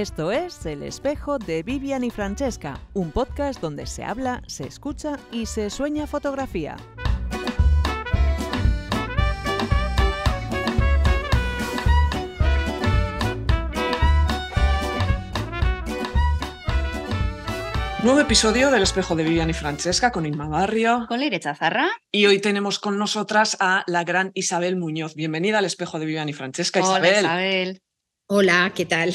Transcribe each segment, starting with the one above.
Esto es El espejo de Vivian y Francesca, un podcast donde se habla, se escucha y se sueña fotografía. Nuevo episodio del espejo de Vivian y Francesca con Inma Barrio. Con Leire Chazarra. Y hoy tenemos con nosotras a la gran Isabel Muñoz. Bienvenida al espejo de Vivian y Francesca, Isabel. Isabel. Hola, ¿qué tal?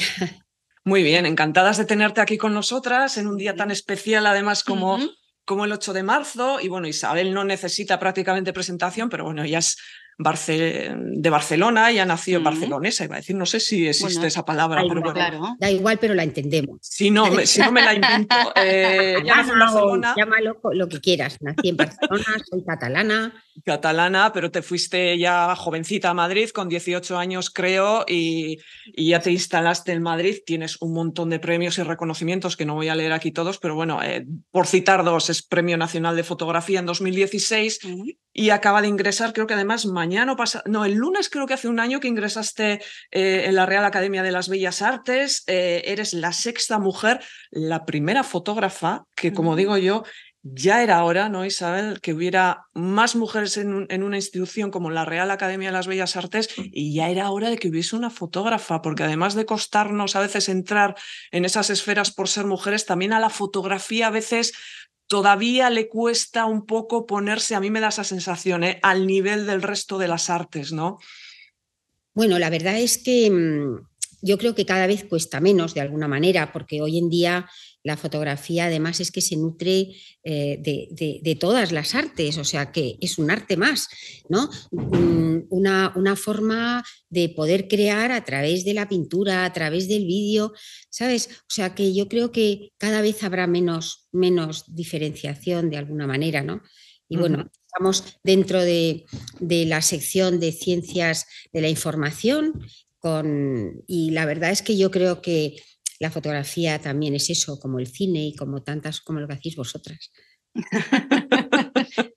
Muy bien, encantadas de tenerte aquí con nosotras en un día tan especial, además como, como el 8 de marzo. Y bueno, Isabel no necesita prácticamente presentación, pero bueno, ya es Barce de Barcelona, ya nació en mm. barcelonesa, iba a decir, no sé si existe esa palabra, pero igual, Da igual, pero la entendemos. Si no, si no me la invento, eh, Llámalo lo que quieras, nací en Barcelona, soy catalana. Catalana, pero te fuiste ya jovencita a Madrid, con 18 años creo, y, ya te instalaste en Madrid, tienes un montón de premios y reconocimientos que no voy a leer aquí todos, pero bueno, eh, por citar dos, es Premio Nacional de Fotografía en 2016 y acaba de ingresar, creo que además no, el lunes creo que hace un año que ingresaste eh, en la Real Academia de las Bellas Artes, eh, eres la sexta mujer, la primera fotógrafa que, como digo yo, ya era hora, ¿no, Isabel?, que hubiera más mujeres en, una institución como la Real Academia de las Bellas Artes mm. y ya era hora de que hubiese una fotógrafa, porque además de costarnos a veces entrar en esas esferas por ser mujeres, también a la fotografía a veces todavía le cuesta un poco ponerse, a mí me da esa sensación, ¿eh? al nivel del resto de las artes, ¿no? Bueno, la verdad es que mm, yo creo que cada vez cuesta menos de alguna manera, porque hoy en día la fotografía además es que se nutre eh, de, todas las artes, o sea que es un arte más, ¿no? Mm, una, forma de poder crear a través de la pintura, a través del vídeo, ¿sabes? O sea que yo creo que cada vez habrá menos, menos diferenciación de alguna manera, ¿no? Y bueno, estamos dentro de, la sección de ciencias de la información con, y la verdad es que yo creo que la fotografía también es eso, como el cine y como tantas, como lo que hacéis vosotras.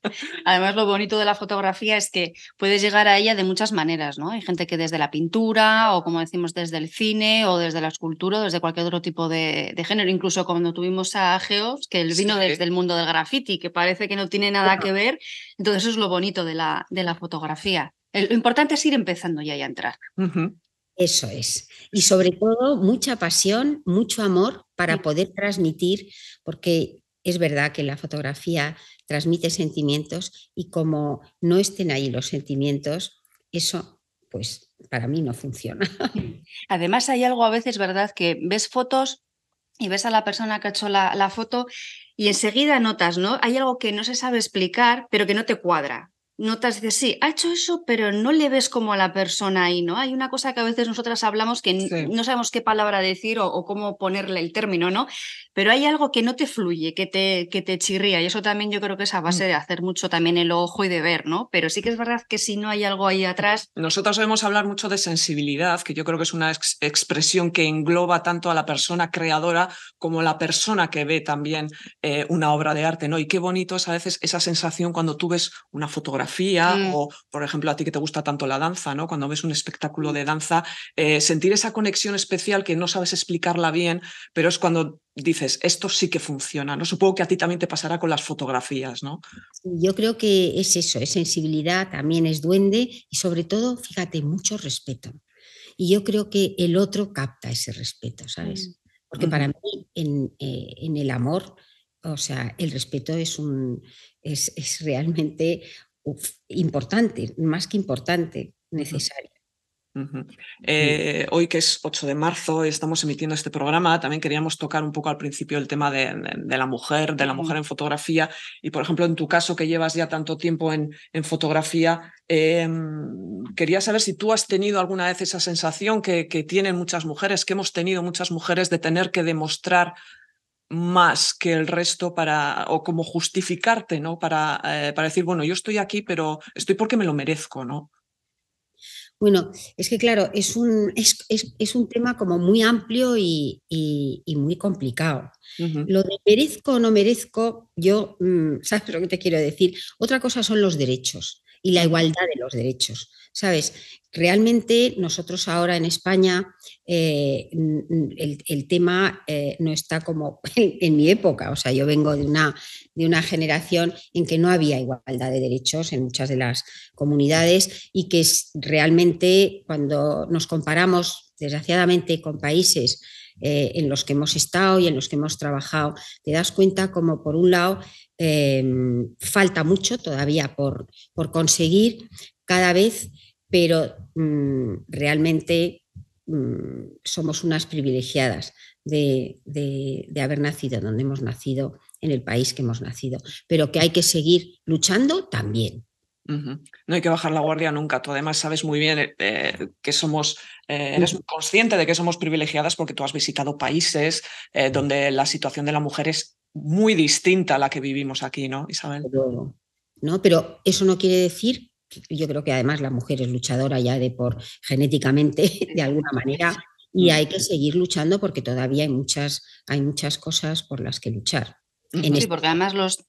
Además, lo bonito de la fotografía es que puedes llegar a ella de muchas maneras, ¿no? Hay gente que desde la pintura, o como decimos, desde el cine, o desde la escultura, o desde cualquier otro tipo de, género. Incluso cuando tuvimos a Geos, que él vino desde el mundo del graffiti, que parece que no tiene nada que ver. Entonces, eso es lo bonito de la, de la fotografía. lo importante es ir empezando ya y a entrar. Eso es. Y sobre todo, mucha pasión, mucho amor para poder transmitir, porque es verdad que la fotografía transmite sentimientos y como no estén ahí los sentimientos, eso pues para mí no funciona. Además hay algo a veces, ¿verdad? Que ves fotos y ves a la persona que ha hecho la, la foto y enseguida notas, ¿no? Hay algo que no se sabe explicar, pero que no te cuadra notas, de, sí, ha hecho eso, pero no le ves como a la persona ahí, ¿no? Hay una cosa que a veces nosotras hablamos que no sabemos qué palabra decir o, cómo ponerle el término, ¿no? Pero hay algo que no te fluye, que te, que te chirría, y eso también yo creo que es a mm. base de hacer mucho también el ojo y de ver, ¿no? Pero sí que es verdad que si no hay algo ahí atrás. Nosotras sabemos hablar mucho de sensibilidad, que yo creo que es una expresión que engloba tanto a la persona creadora como a la persona que ve también eh, una obra de arte, ¿no? Y qué bonito es a veces esa sensación cuando tú ves una fotografía Mm. o, por ejemplo, a ti que te gusta tanto la danza, ¿no? Cuando ves un espectáculo mm. de danza, eh, sentir esa conexión especial que no sabes explicarla bien, pero es cuando dices, esto sí que funciona, ¿no? Supongo que a ti también te pasará con las fotografías, ¿no? Yo creo que es eso, es sensibilidad, también es duende y sobre todo, fíjate, mucho respeto. Y yo creo que el otro capta ese respeto, ¿sabes? Mm. Porque para mí, eh, en, el amor, o sea, el respeto es, un, es, es realmente importante, más que importante, necesario eh, hoy que es 8 de marzo estamos emitiendo este programa, también queríamos tocar un poco al principio el tema de, la mujer, de la mujer en fotografía y, por ejemplo, en tu caso que llevas ya tanto tiempo en, fotografía, em, quería saber si tú has tenido alguna vez esa sensación que, tienen muchas mujeres, que hemos tenido muchas mujeres de tener que demostrar más que el resto para, o como justificarte, ¿no? Para, eh, para decir, bueno, yo estoy aquí, pero estoy porque me lo merezco, ¿no? Bueno, es que claro, es un, es, un tema como muy amplio y, muy complicado. Lo de merezco o no merezco, yo, mm, ¿sabes lo que te quiero decir? Otra cosa son los derechos y la igualdad de los derechos. ¿Sabes? Realmente nosotros ahora en España eh, el, tema eh, no está como en, mi época. O sea, yo vengo de una, de una generación en que no había igualdad de derechos en muchas de las comunidades y que es, realmente cuando nos comparamos, desgraciadamente, con países eh, en los que hemos estado y en los que hemos trabajado, te das cuenta como por un lado eh, falta mucho todavía por, conseguir cada vez, pero mm, realmente mm, somos unas privilegiadas de haber nacido donde hemos nacido, en el país que hemos nacido, pero que hay que seguir luchando también. No hay que bajar la guardia nunca. Tú además sabes muy bien eh, eh, que somos, eh, eres consciente de que somos privilegiadas porque tú has visitado países donde la situación de la mujer es muy distinta a la que vivimos aquí, ¿no, Isabel? no, pero eso no quiere decir, yo creo que además la mujer es luchadora ya de por genéticamente, de alguna manera, y hay que seguir luchando porque todavía hay muchas, hay muchas cosas por las que luchar. Sí, este porque además los,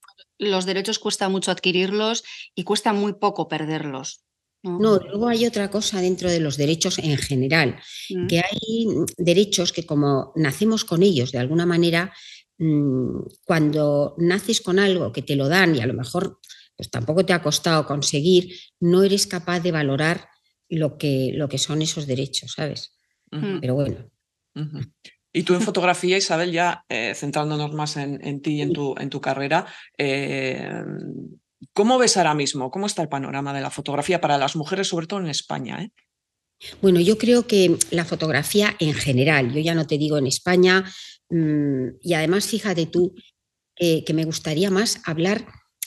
los derechos cuesta mucho adquirirlos y cuesta muy poco perderlos. No. luego hay otra cosa dentro de los derechos en general, mm. que hay mm, derechos que como nacemos con ellos de alguna manera, mm, cuando naces con algo que te lo dan y a lo mejor pues tampoco te ha costado conseguir, no eres capaz de valorar lo que, lo que son esos derechos, ¿sabes? Pero bueno. Y tú en fotografía, Isabel, ya eh, centrándonos más en, ti y en tu, en tu carrera, eh, ¿cómo ves ahora mismo? ¿Cómo está el panorama de la fotografía para las mujeres, sobre todo en España? Eh? Bueno, yo creo que la fotografía en general, yo ya no te digo en España, mm, y además fíjate tú que me gustaría más hablar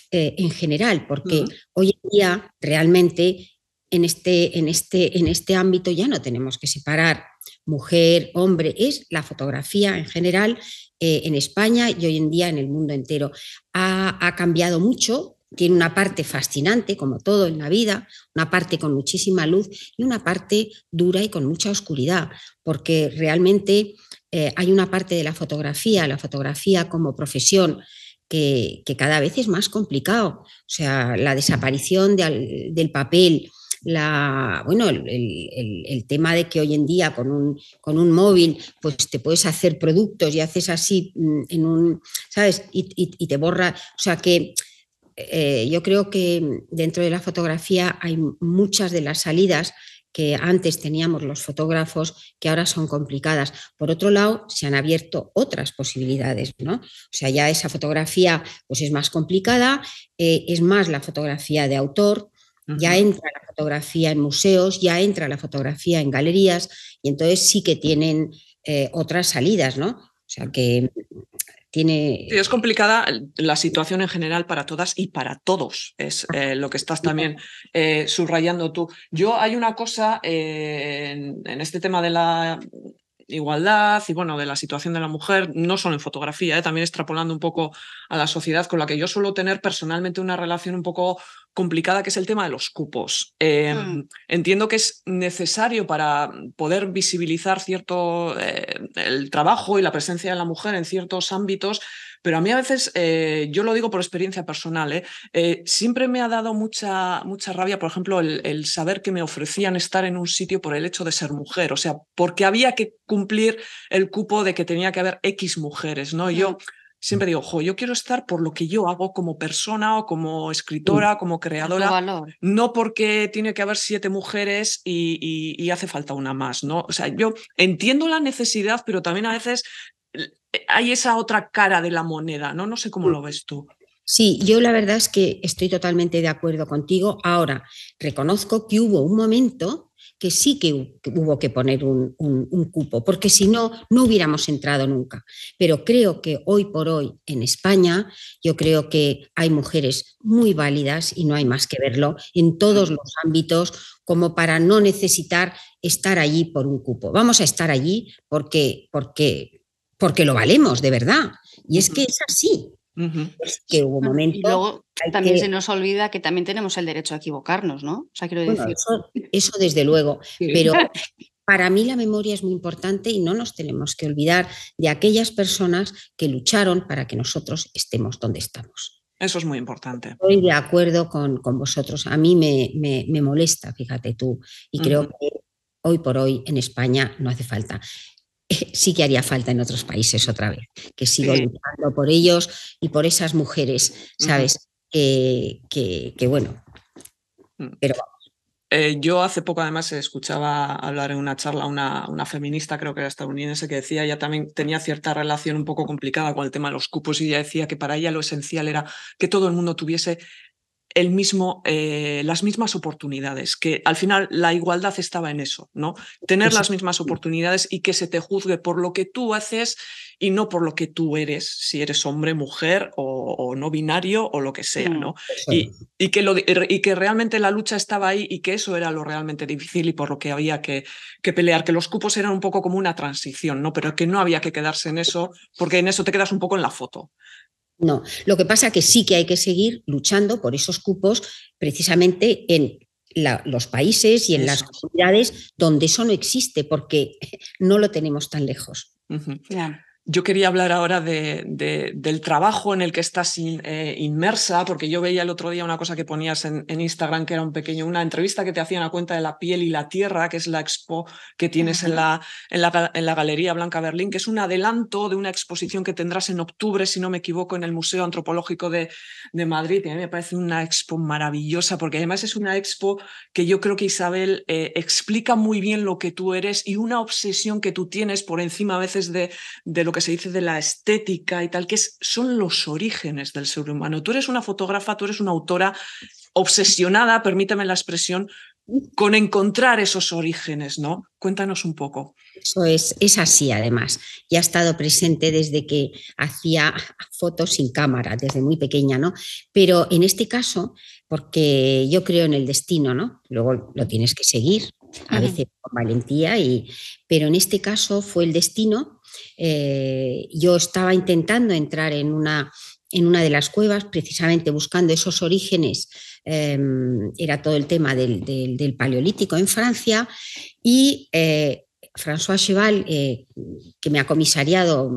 en general, porque hoy en día realmente en este, en, este, en este ámbito ya no tenemos que separar mujer, hombre, es la fotografía en general eh, en España y hoy en día en el mundo entero. ha, cambiado mucho, tiene una parte fascinante, como todo en la vida, una parte con muchísima luz y una parte dura y con mucha oscuridad, porque realmente eh, hay una parte de la fotografía, la fotografía como profesión, que, cada vez es más complicado. O sea, la desaparición del papel, la, bueno, el, tema de que hoy en día con un, con un móvil pues te puedes hacer productos y haces así mm, en un, ¿sabes? Y, te borra, o sea que eh, yo creo que dentro de la fotografía hay muchas de las salidas que antes teníamos los fotógrafos, que ahora son complicadas. Por otro lado, se han abierto otras posibilidades, ¿no? O sea, ya esa fotografía pues es más complicada, eh, es más la fotografía de autor, ya entra la fotografía en museos, ya entra la fotografía en galerías y entonces sí que tienen eh, otras salidas, ¿no? O sea que tiene... Sí, es complicada eh, la situación en general para todas y para todos, es eh, lo que estás también subrayando tú. Yo hay una cosa en, este tema de la igualdad y bueno, de la situación de la mujer, no solo en fotografía, también extrapolando un poco a la sociedad con la que yo suelo tener personalmente una relación un poco complicada que es el tema de los cupos. Em, mm. Entiendo que es necesario para poder visibilizar cierto eh, el trabajo y la presencia de la mujer en ciertos ámbitos, pero a mí a veces, eh, yo lo digo por experiencia personal, eh, siempre me ha dado mucha, mucha rabia, por ejemplo, el, saber que me ofrecían estar en un sitio por el hecho de ser mujer, o sea, porque había que cumplir el cupo de que tenía que haber X mujeres, ¿no? Y yo mm siempre mm. digo, ojo yo quiero estar por lo que yo hago como persona o como mm. escritora, como creadora, no porque tiene que haber siete mujeres y, hace falta una más, ¿no? O sea, yo entiendo la necesidad, pero también a veces eh, hay esa otra cara de la moneda, ¿no? No sé cómo mm. lo ves tú. Sí, yo la verdad es que estoy totalmente de acuerdo contigo. Ahora, reconozco que hubo un momento que sí que hubo que poner un, cupo, porque si no, no hubiéramos entrado nunca. Pero creo que hoy por hoy en España, yo creo que hay mujeres muy válidas, y no hay más que verlo, en todos los ámbitos, como para no necesitar estar allí por un cupo. Vamos a estar allí porque, porque, porque lo valemos, de verdad. Y es que es así. Es que hubo momentos también se nos olvida que también tenemos el derecho a equivocarnos, ¿no? eso, desde luego, pero para mí la memoria es muy importante y no nos tenemos que olvidar de aquellas personas que lucharon para que nosotros estemos donde estamos. Eso es muy importante. Estoy de acuerdo con, vosotros. A mí me, molesta, fíjate tú, y creo que hoy por hoy en España no hace falta eh, sí que haría falta en otros países otra vez, que sigo luchando por ellos y por esas mujeres, ¿sabes? que, bueno. Mm. Pero eh, yo hace poco además escuchaba hablar en una charla una, una feminista, creo que era estadounidense, que decía, ella también tenía cierta relación un poco complicada con el tema de los cupos y ella decía que para ella lo esencial era que todo el mundo tuviese el mismo, eh, las mismas oportunidades, que al final la igualdad estaba en eso, ¿no? Tener las mismas oportunidades y que se te juzgue por lo que tú haces y no por lo que tú eres, si eres hombre, mujer o, no binario o lo que sea, ¿no? Y, y, que y que realmente la lucha estaba ahí y que eso era lo realmente difícil y por lo que había que, que pelear, que los cupos eran un poco como una transición, ¿no? Pero que no había que quedarse en eso, porque en eso te quedas un poco en la foto. No, lo que pasa que sí que hay que seguir luchando por esos cupos precisamente en los países y en las comunidades donde eso no existe, porque no lo tenemos tan lejos. Yo quería hablar ahora de, del trabajo en el que estás eh, inmersa, porque yo veía el otro día una cosa que ponías en, Instagram, que era un pequeño, una entrevista que te hacían a cuenta de la piel y la tierra, que es la expo que tienes en la, en la, Galería Blanca Berlín, que es un adelanto de una exposición que tendrás en octubre, si no me equivoco, en el Museo Antropológico de, Madrid. Y a mí me parece una expo maravillosa, porque además es una expo que yo creo que Isabel eh, explica muy bien lo que tú eres y una obsesión que tú tienes por encima a veces de, de lo que se dice de la estética y tal, que son los orígenes del ser humano. Tú eres una fotógrafa, tú eres una autora obsesionada, permítame la expresión, con encontrar esos orígenes, ¿no? Cuéntanos un poco. Eso es, es así además. Ya ha estado presente desde que hacía fotos sin cámara, desde muy pequeña, ¿no? Pero en este caso, porque yo creo en el destino, ¿no? Luego lo tienes que seguir, a veces con valentía, y, pero en este caso fue el destino eh, yo estaba intentando entrar en una, en una de las cuevas, precisamente buscando esos orígenes, em, era todo el tema del, paleolítico en Francia, y eh, François Cheval, eh, que me ha comisariado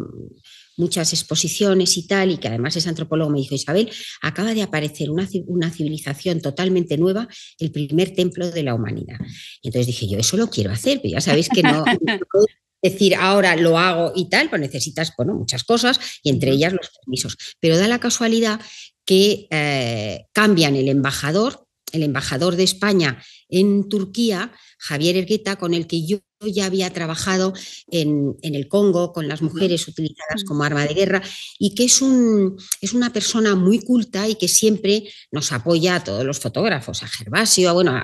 muchas exposiciones y tal, y que además es antropólogo, me dijo, Isabel, acaba de aparecer una, civilización totalmente nueva, el primer templo de la humanidad. Y entonces dije yo, eso lo quiero hacer, pero ya sabéis que no decir ahora lo hago y tal, pues necesitas bueno, muchas cosas y entre ellas los permisos. Pero da la casualidad que eh, cambian el embajador, el embajador de España en Turquía, Javier Ergueta, con el que yo ya había trabajado en, el Congo con las mujeres utilizadas como arma de guerra y que es, un, es una persona muy culta y que siempre nos apoya a todos los fotógrafos, a Gervasio, bueno,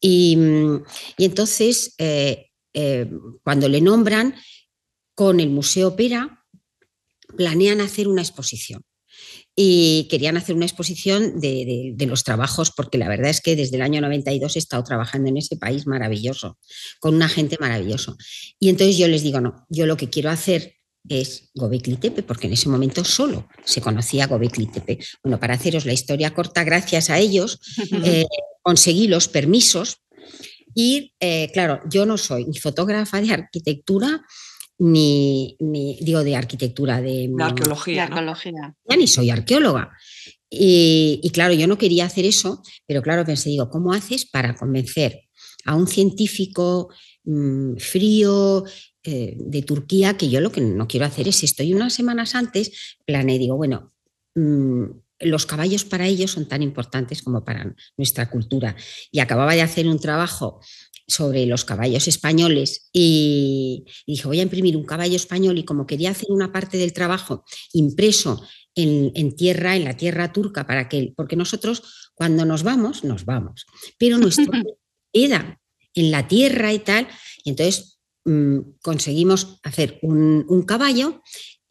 y, entonces... Eh, eh, cuando le nombran, con el Museo Pera, planean hacer una exposición. Y querían hacer una exposición de, los trabajos, porque la verdad es que desde el año 92 he estado trabajando en ese país maravilloso, con una gente maravillosa Y entonces yo les digo, no, yo lo que quiero hacer es Gobekli Tepe, porque en ese momento solo se conocía Gobekli Tepe. Bueno, para haceros la historia corta, gracias a ellos eh, conseguí los permisos y eh, claro, yo no soy ni fotógrafa de arquitectura, ni, digo de arquitectura, de, arqueología. Ya ni soy arqueóloga. Y, claro, yo no quería hacer eso, pero claro, pensé, digo, ¿cómo haces para convencer a un científico mm, frío, eh, de Turquía que yo lo que no quiero hacer es esto. Y unas semanas antes planeé, digo, bueno, mm, los caballos para ellos son tan importantes como para nuestra cultura. Y acababa de hacer un trabajo sobre los caballos españoles y, dije, voy a imprimir un caballo español y como quería hacer una parte del trabajo impreso en, tierra, en la tierra turca, para que, porque nosotros cuando nos vamos, nos vamos, pero nuestro queda en la tierra y tal, y entonces mm, conseguimos hacer un, caballo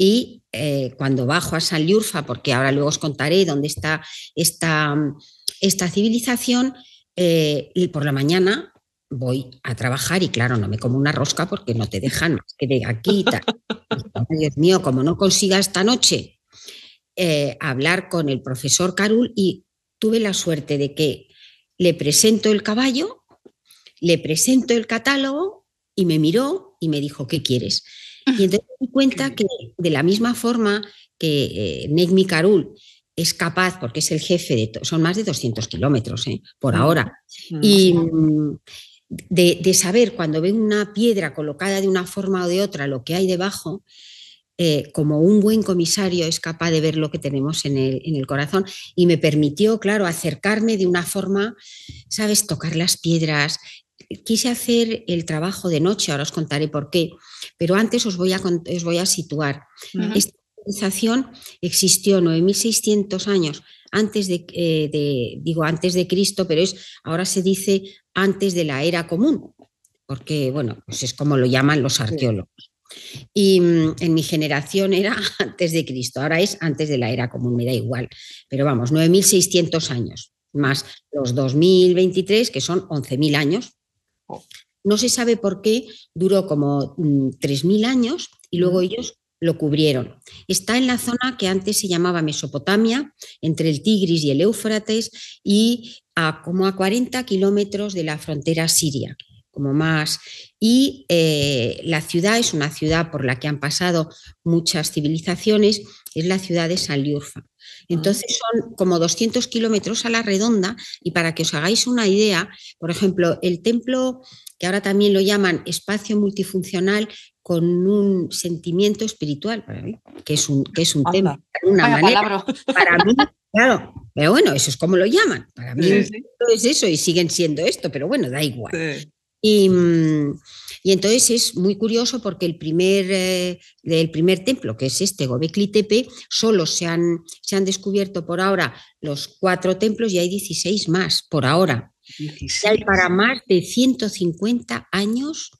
y eh, cuando bajo a Sanliurfa, porque ahora luego os contaré dónde está esta, civilización, eh, y por la mañana voy a trabajar y claro, no me como una rosca porque no te dejan más que de aquí y Dios mío, como no consiga esta noche eh, hablar con el profesor Carul y tuve la suerte de que le presento el caballo, le presento el catálogo y me miró y me dijo, ¿qué quieres? Y entonces me di cuenta que de la misma forma que eh, Negmi es capaz, porque es el jefe de, son más de 200 kilómetros ¿eh? por mm. ahora, mm. y mm, de, saber cuando ve una piedra colocada de una forma o de otra lo que hay debajo, eh, como un buen comisario es capaz de ver lo que tenemos en el, corazón y me permitió, claro, acercarme de una forma, sabes, tocar las piedras. Quise hacer el trabajo de noche, ahora os contaré por qué, pero antes os voy a, os voy a situar. Esta civilización existió 9.600 años antes eh, de, digo, antes de Cristo, pero es, ahora se dice antes de la era común, porque, bueno, pues es como lo llaman los arqueólogos. Y mm, en mi generación era antes de Cristo, ahora es antes de la era común, me da igual, pero vamos, 9.600 años, más los 2023, que son 11.000 años. Oh no se sabe por qué, duró como 3.000 mm, años y luego ellos lo cubrieron. Está en la zona que antes se llamaba Mesopotamia, entre el Tigris y el Éufrates, y a, como a 40 kilómetros de la frontera siria, como más. Y eh, la ciudad es una ciudad por la que han pasado muchas civilizaciones, es la ciudad de Saliurfa. Entonces son como 200 kilómetros a la redonda y para que os hagáis una idea, por ejemplo, el templo, que ahora también lo llaman espacio multifuncional con un sentimiento espiritual, que es un, que es un tema, una para mí, claro, pero bueno, eso es como lo llaman, para mí es eso y siguen siendo esto, pero bueno, da igual. Mm, y, entonces es muy curioso porque el primer, eh, primer templo, que es este Gobekli Tepe, solo se han, se han descubierto por ahora los cuatro templos y hay 16 más por ahora. Y hay para más de 150 años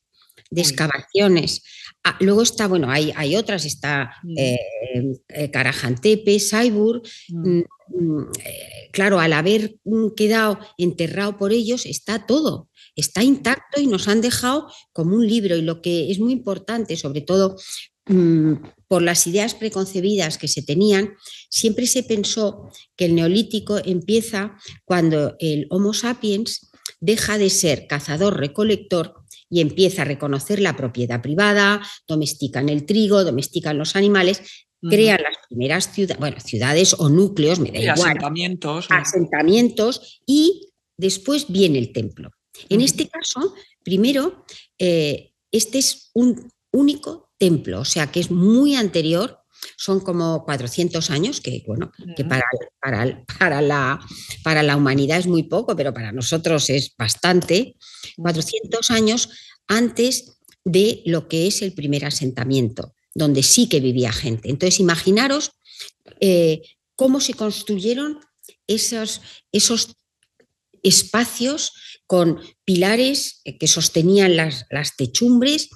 de excavaciones. Ah, luego está, bueno, hay, hay otras, está mm. eh, eh Saibur. Mm. Eh, claro, al haber quedado enterrado por ellos, está todo está intacto y nos han dejado como un libro. Y lo que es muy importante, sobre todo mm, por las ideas preconcebidas que se tenían, siempre se pensó que el neolítico empieza cuando el Homo sapiens deja de ser cazador-recolector y empieza a reconocer la propiedad privada, domestican el trigo, domestican los animales, crean las primeras ciudades, ciudades o núcleos, me da igual. Asentamientos. Asentamientos y después viene el templo. En este caso, primero, eh, este es un único templo, o sea que es muy anterior, son como 400 años, que bueno, que para, la, humanidad es muy poco, pero para nosotros es bastante, 400 años antes de lo que es el primer asentamiento, donde sí que vivía gente. Entonces, imaginaros eh, cómo se construyeron esos, esos espacios con pilares eh, que sostenían las, techumbres,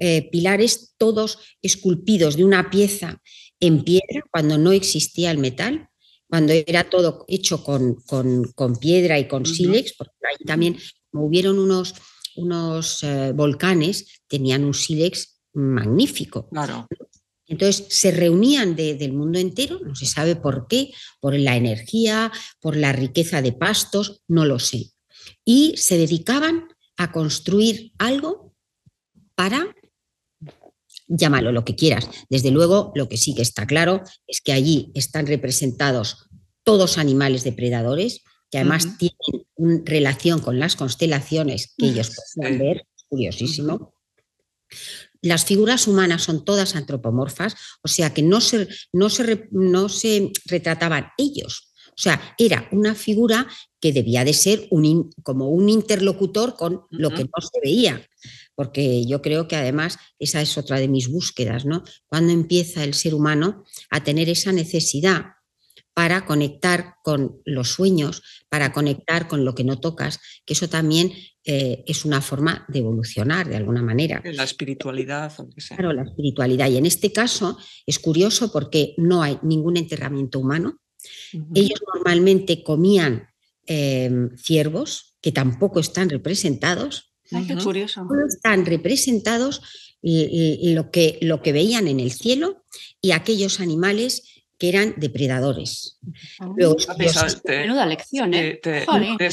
eh, pilares todos esculpidos de una pieza en piedra cuando no existía el metal, cuando era todo hecho con, piedra y con sílex, porque ahí también hubieron unos, unos eh, volcanes, tenían un sílex magnífico. Entonces se reunían del mundo entero, no se sabe por qué, por la energía, por la riqueza de pastos, no lo sé y se dedicaban a construir algo para llámalo lo que quieras. Desde luego, lo que sí que está claro es que allí están representados todos animales depredadores, que además tienen una relación con las constelaciones que ellos pueden ver, curiosísimo. Las figuras humanas son todas antropomorfas, o sea que no se retrataban ellos, o sea, era una figura que debía de ser un como un interlocutor con lo que no se veía, porque yo creo que además esa es otra de mis búsquedas, ¿no? Cuando empieza el ser humano a tener esa necesidad para conectar con los sueños, para conectar con lo que no tocas, que eso también eh, es una forma de evolucionar de alguna manera. La espiritualidad. Claro, la espiritualidad. Y en este caso es curioso porque no hay ningún enterramiento humano, ellos normalmente comían em, ciervos, que tampoco están representados. No están representados lo que, lo que veían en el cielo y aquellos animales que eran depredadores. Ah. Este, Menuda lección, este, ¿eh? Te,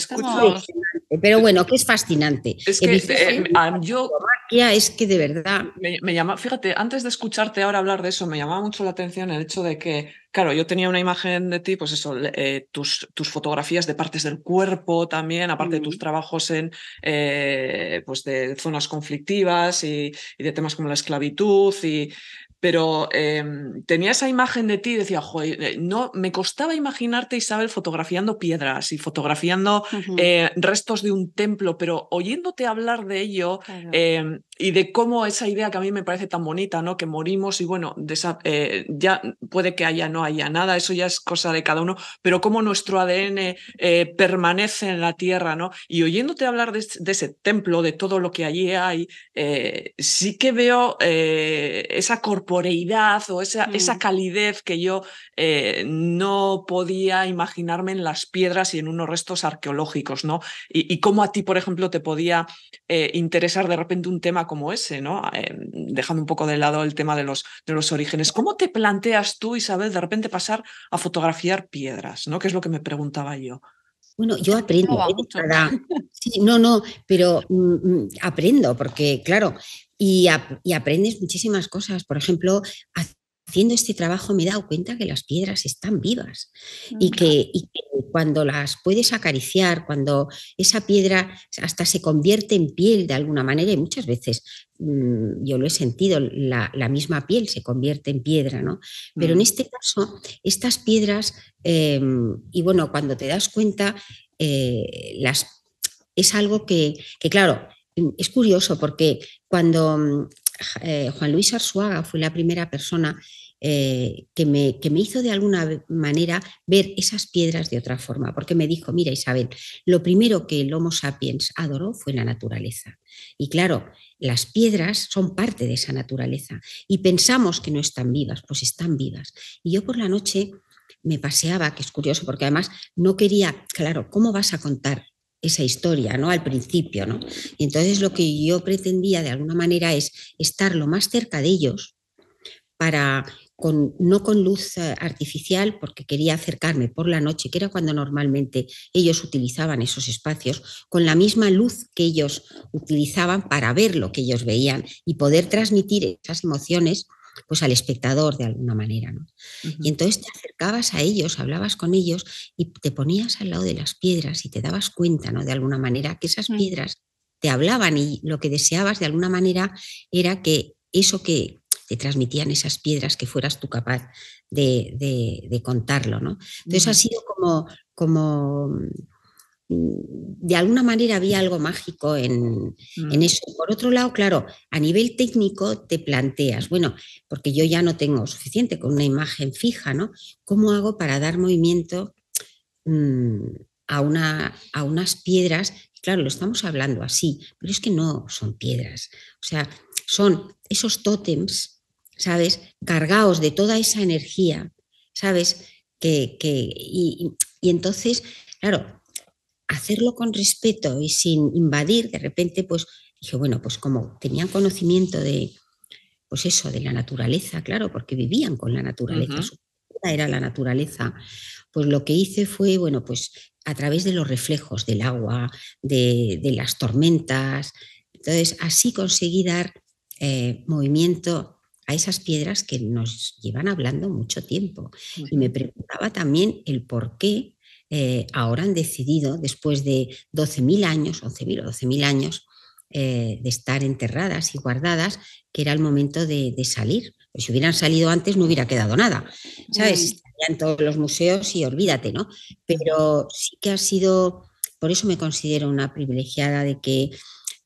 Pero bueno, que es fascinante. Es que eh, yo. Es que de verdad. Me, llama, fíjate, antes de escucharte ahora hablar de eso, me llamaba mucho la atención el hecho de que, claro, yo tenía una imagen de ti, pues eso, eh, tus, tus, fotografías de partes del cuerpo también, aparte de tus trabajos en eh, pues de zonas conflictivas y de temas como la esclavitud y pero em, tenía esa imagen de ti y decía, joder, eh, no, me costaba imaginarte, Isabel, fotografiando piedras y fotografiando eh, restos de un templo, pero oyéndote hablar de ello em, y de cómo esa idea que a mí me parece tan bonita, ¿no? Que morimos y bueno, eh, ya puede que haya, no haya nada, eso ya es cosa de cada uno, pero cómo nuestro ADN permanece en la tierra, ¿no? Y oyéndote hablar de, de ese templo, de todo lo que allí hay, sí que veo esa corporación edad o esa, esa mm. calidez que yo eh, no podía imaginarme en las piedras y en unos restos arqueológicos, ¿no? Y, cómo a ti, por ejemplo, te podía eh, interesar de repente un tema como ese, ¿no? Eh, dejando un poco de lado el tema de los, de los orígenes. ¿Cómo te planteas tú, Isabel, de repente pasar a fotografiar piedras, ¿no? Que es lo que me preguntaba yo. Bueno, yo aprendo. No, ¿eh? sí, no, no, pero mm, mm, aprendo, porque claro, y, y, aprendes muchísimas cosas. Por ejemplo, haciendo este trabajo me he dado cuenta que las piedras están vivas mm. y, que, cuando las puedes acariciar, cuando esa piedra hasta se convierte en piel de alguna manera, y muchas veces mm, yo lo he sentido, la, misma piel se convierte en piedra, ¿no? Pero en mm. este caso, estas piedras, em, y bueno, cuando te das cuenta, eh, las, es algo que, claro, es curioso porque cuando eh, Juan Luis Arzuaga fue la primera persona eh, que, me, que me hizo de alguna manera ver esas piedras de otra forma, porque me dijo, mira Isabel, lo primero que el Homo sapiens adoró fue la naturaleza. Y claro, las piedras son parte de esa naturaleza y pensamos que no están vivas, pues están vivas. Y yo por la noche me paseaba, que es curioso, porque además no quería, claro, ¿cómo vas a contar esa historia, ¿no? Al principio, ¿no? Y entonces lo que yo pretendía de alguna manera es estar lo más cerca de ellos para con, no con luz eh, artificial, porque quería acercarme por la noche, que era cuando normalmente ellos utilizaban esos espacios, con la misma luz que ellos utilizaban para ver lo que ellos veían y poder transmitir esas emociones pues al espectador de alguna manera. ¿no? Y entonces te acercabas a ellos, hablabas con ellos y te ponías al lado de las piedras y te dabas cuenta, ¿no? De alguna manera que esas mm. piedras te hablaban y lo que deseabas de alguna manera era que eso que te transmitían esas piedras, que fueras tú capaz de, de, contarlo, ¿no? Entonces ha sido como, como de alguna manera había algo mágico mm. en, eso. Por otro lado, claro, a nivel técnico te planteas, bueno, porque yo ya no tengo suficiente con una imagen fija, ¿no? ¿Cómo hago para dar movimiento mm, a, una, a unas piedras? Claro, lo estamos hablando así, pero es que no son piedras. O sea, son esos tótems, ¿sabes? Cargados de toda esa energía, ¿sabes? Que, y, y entonces, claro, hacerlo con respeto y sin invadir, de repente, pues dije, bueno, pues como tenían conocimiento de, pues eso, de la naturaleza, claro, porque vivían con la naturaleza, su vida era la naturaleza, pues lo que hice fue, bueno, pues a través de los reflejos del agua, de, las tormentas, entonces así conseguí dar eh, movimiento a esas piedras que nos llevan hablando mucho tiempo. Y me preguntaba también el por qué eh, ahora han decidido, después de 12.000 años, 11.000 o 12.000 años, eh, de estar enterradas y guardadas, que era el momento de, salir. Pues si hubieran salido antes no hubiera quedado nada, ¿sabes? En todos los museos y olvídate, ¿no? Pero sí que ha sido, por eso me considero una privilegiada de que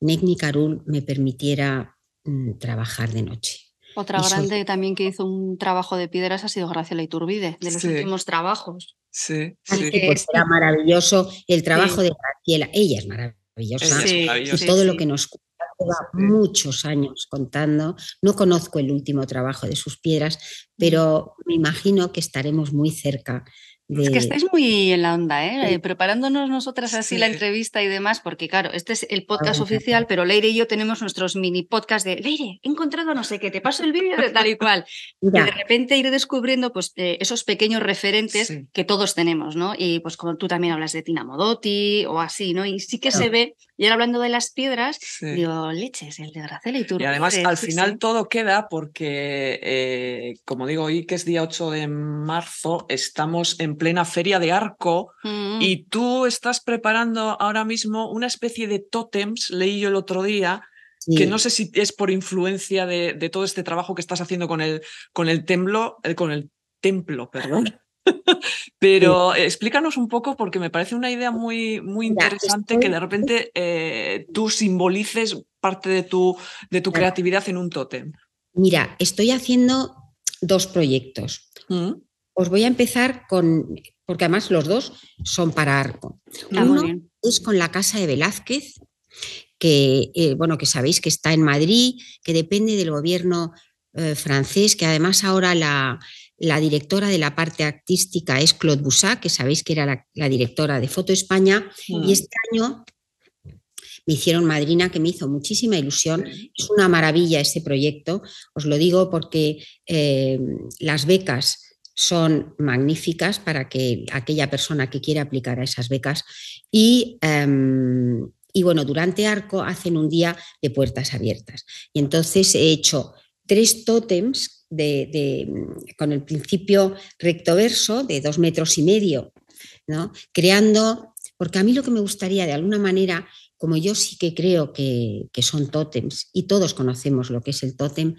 ni Karul me permitiera mm, trabajar de noche otra grande también que hizo un trabajo de piedras ha sido Graciela Iturbide, de los últimos trabajos. Sí, sí. Que pues, maravilloso el trabajo de Graciela. Ella es maravillosa. Sí, todo lo que nos cuenta. Lleva muchos años contando. No conozco el último trabajo de sus piedras, pero me imagino que estaremos muy cerca es que estáis muy en la onda, ¿eh? Eh, preparándonos nosotras así la entrevista y demás, porque claro, este es el ah, podcast oficial, pero Leire y yo tenemos nuestros mini podcasts de Leire, he encontrado no sé qué, te paso el vídeo tal y cual. Y de repente ir descubriendo pues, eh, esos pequeños referentes que todos tenemos, ¿no? Y pues como tú también hablas de Tina Modotti o así, ¿no? Y sí que se ve y ahora hablando de las piedras, digo, leches, el de Gracela y tú. Y además, al final todo queda porque, eh, como digo, hoy que es día 8 de marzo, estamos en plena feria de arco mm. y tú estás preparando ahora mismo una especie de tótems, leí yo el otro día, que no sé si es por influencia de, todo este trabajo que estás haciendo con el, con el templo, eh, con el templo, perdón. Pero eh, explícanos un poco porque me parece una idea muy, muy interesante que de repente eh, tú simbolices parte de tu, de tu creatividad en un tótem. Mira, estoy haciendo dos proyectos. Mm. Os voy a empezar con, porque además los dos son para arco. Ah, Uno es con la Casa de Velázquez, que, eh, bueno, que sabéis que está en Madrid, que depende del gobierno francés, que además ahora la, la directora de la parte artística es Claude Busat, que sabéis que era la, directora de Foto España, y mm. este año me hicieron madrina, que me hizo muchísima ilusión. Es una maravilla este proyecto, os lo digo porque eh, las becas son magníficas para que aquella persona que quiera aplicar a esas becas y em, y bueno, durante Arco hacen un día de puertas abiertas. Y entonces he hecho tres tótems de, con el principio recto verso de dos metros y medio, ¿no? creando, porque a mí lo que me gustaría de alguna manera, como yo sí que creo que, son tótems y todos conocemos lo que es el tótem,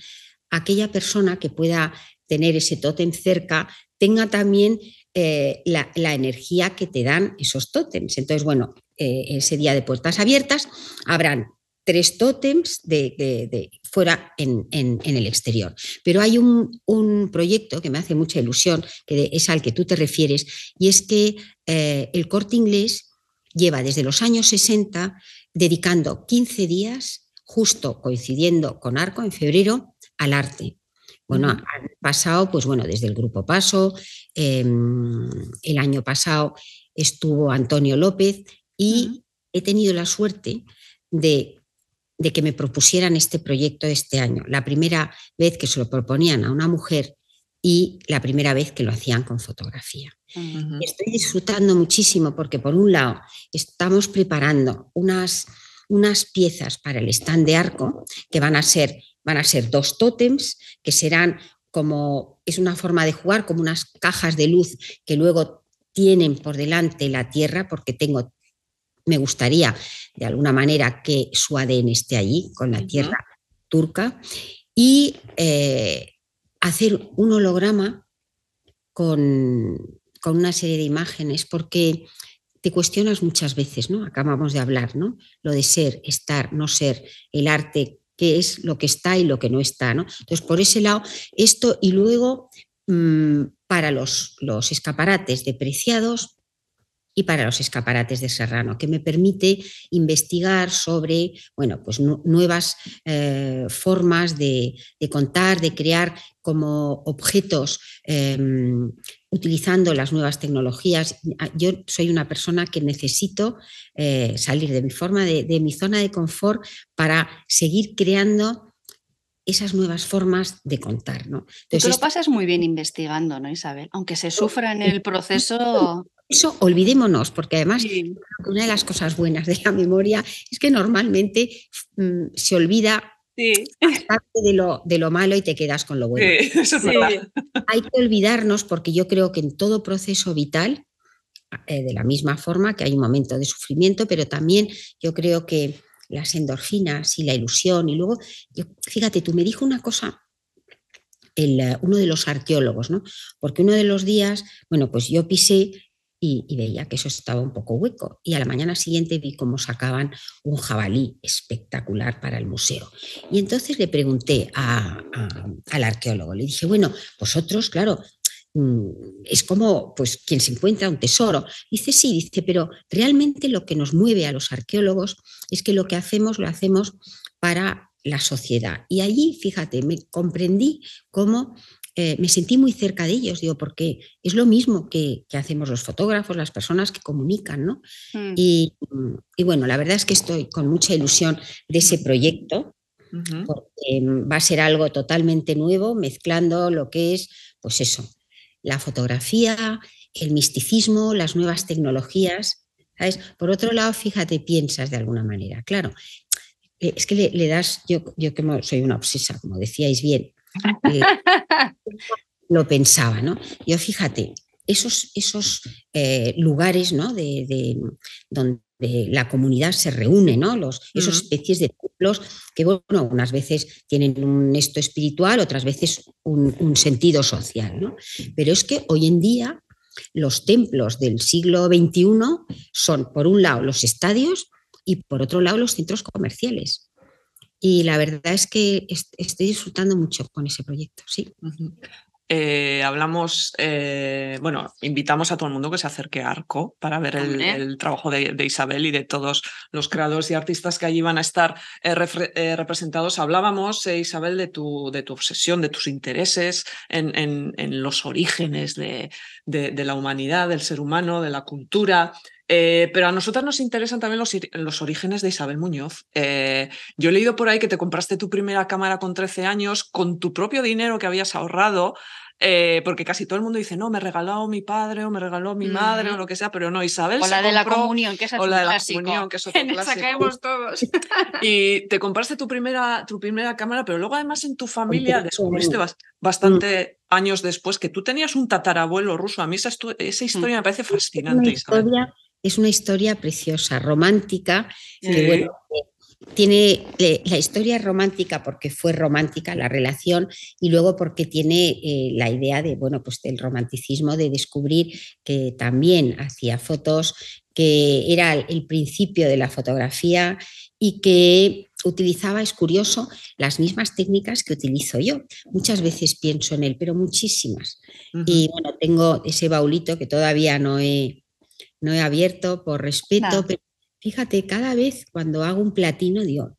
aquella persona que pueda tener ese tótem cerca tenga también eh, la, energía que te dan esos tótems. Entonces, bueno, eh, ese día de puertas abiertas habrán tres tótems de, fuera en, el exterior. Pero hay un, proyecto que me hace mucha ilusión, que es al que tú te refieres, y es que eh, el corte inglés lleva desde los años 60 dedicando 15 días, justo coincidiendo con Arco en febrero, al arte. Bueno, han pasado, pues bueno, desde el Grupo Paso, em, el año pasado estuvo Antonio López y he tenido la suerte de de que me propusieran este proyecto este año. La primera vez que se lo proponían a una mujer y la primera vez que lo hacían con fotografía. Estoy disfrutando muchísimo porque, por un lado, estamos preparando unas, unas piezas para el stand de arco que van a ser, van a ser dos tótems, que serán como, es una forma de jugar, como unas cajas de luz que luego tienen por delante la tierra, porque tengo me gustaría de alguna manera que su ADN esté allí, con la tierra turca, y eh, hacer un holograma con, una serie de imágenes, porque te cuestionas muchas veces, ¿no? Acabamos de hablar, ¿no? Lo de ser, estar, no ser, el arte, qué es lo que está y lo que no está, ¿no? Entonces, por ese lado, esto y luego mm, para los, los escaparates depreciados, y para los escaparates de Serrano, que me permite investigar sobre bueno, pues nuevas eh, formas de, contar, de crear como objetos em, utilizando las nuevas tecnologías. Ah, yo soy una persona que necesito eh, salir de mi forma, de, mi zona de confort para seguir creando esas nuevas formas de contar. ¿no? Entonces, Tú lo pasas muy bien investigando, ¿no, Isabel? Aunque se sufra en el proceso. Eso olvidémonos, porque además una de las cosas buenas de la memoria es que normalmente mm, se olvida De, lo, malo y te quedas con lo bueno. Hay que olvidarnos porque yo creo que en todo proceso vital, eh, de la misma forma que hay un momento de sufrimiento, pero también yo creo que las endorfinas y la ilusión y luego, fíjate, tú me dijo una cosa. El, eh, uno de los arqueólogos, ¿no? Porque uno de los días, bueno, pues yo pisé y, veía que eso estaba un poco hueco. Y a la mañana siguiente vi cómo sacaban un jabalí espectacular para el museo. Y entonces le pregunté al arqueólogo, le dije, bueno, vosotros, claro, mm, es como pues quien se encuentra un tesoro. Dice, sí, dice, pero realmente lo que nos mueve a los arqueólogos es que lo que hacemos lo hacemos para la sociedad. Y allí, fíjate, me comprendí cómo eh, me sentí muy cerca de ellos, digo, porque es lo mismo que, hacemos los fotógrafos, las personas que comunican, ¿no? Mm. Y, bueno, la verdad es que estoy con mucha ilusión de ese proyecto, porque em, va a ser algo totalmente nuevo, mezclando lo que es, pues eso, la fotografía, el misticismo, las nuevas tecnologías, ¿sabes? Por otro lado, fíjate, piensas de alguna manera, claro. Eh, es que le, das, yo, que soy una obsesa, como decíais bien, eh, lo pensaba, ¿no? Yo fíjate, esos, esos eh, lugares, ¿no? De, donde la comunidad se reúne, ¿no? Los, esas especies de templos que, bueno, unas veces tienen un esto espiritual, otras veces un, sentido social, Pero es que hoy en día los templos del siglo XXI son, por un lado, los estadios y, por otro lado, los centros comerciales. Y la verdad es que estoy disfrutando mucho con ese proyecto, sí. Eh, hablamos, eh, bueno, invitamos a todo el mundo que se acerque a Arco para ver el, trabajo de, Isabel y de todos los creadores y artistas que allí van a estar eh, representados. Hablábamos, Isabel, de tu, de tu obsesión, de tus intereses en, en, los orígenes de, la humanidad, del ser humano, de la cultura. Eh, pero a nosotras nos interesan también los, orígenes de Isabel Muñoz. Eh, yo he leído por ahí que te compraste tu primera cámara con 13 años con tu propio dinero que habías ahorrado, eh, porque casi todo el mundo dice, no, me regaló mi padre o me regaló mi madre o lo que sea, pero no, Isabel. O la de la comunión, que es O la de la comunión, que es todos. y te compraste tu primera, tu primera cámara, pero luego además en tu familia descubriste bastante años después que tú tenías un tatarabuelo ruso. A mí esa, esa historia me parece fascinante es una historia preciosa, romántica, que, bueno, eh, tiene la historia romántica porque fue romántica la relación y luego porque tiene eh, la idea de bueno pues del romanticismo de descubrir que también hacía fotos que era el principio de la fotografía y que utilizaba, es curioso, las mismas técnicas que utilizo yo. Muchas veces pienso en él, pero muchísimas. Y bueno, tengo ese baulito que todavía no he, no he abierto por respeto, pero fíjate, cada vez cuando hago un platino digo,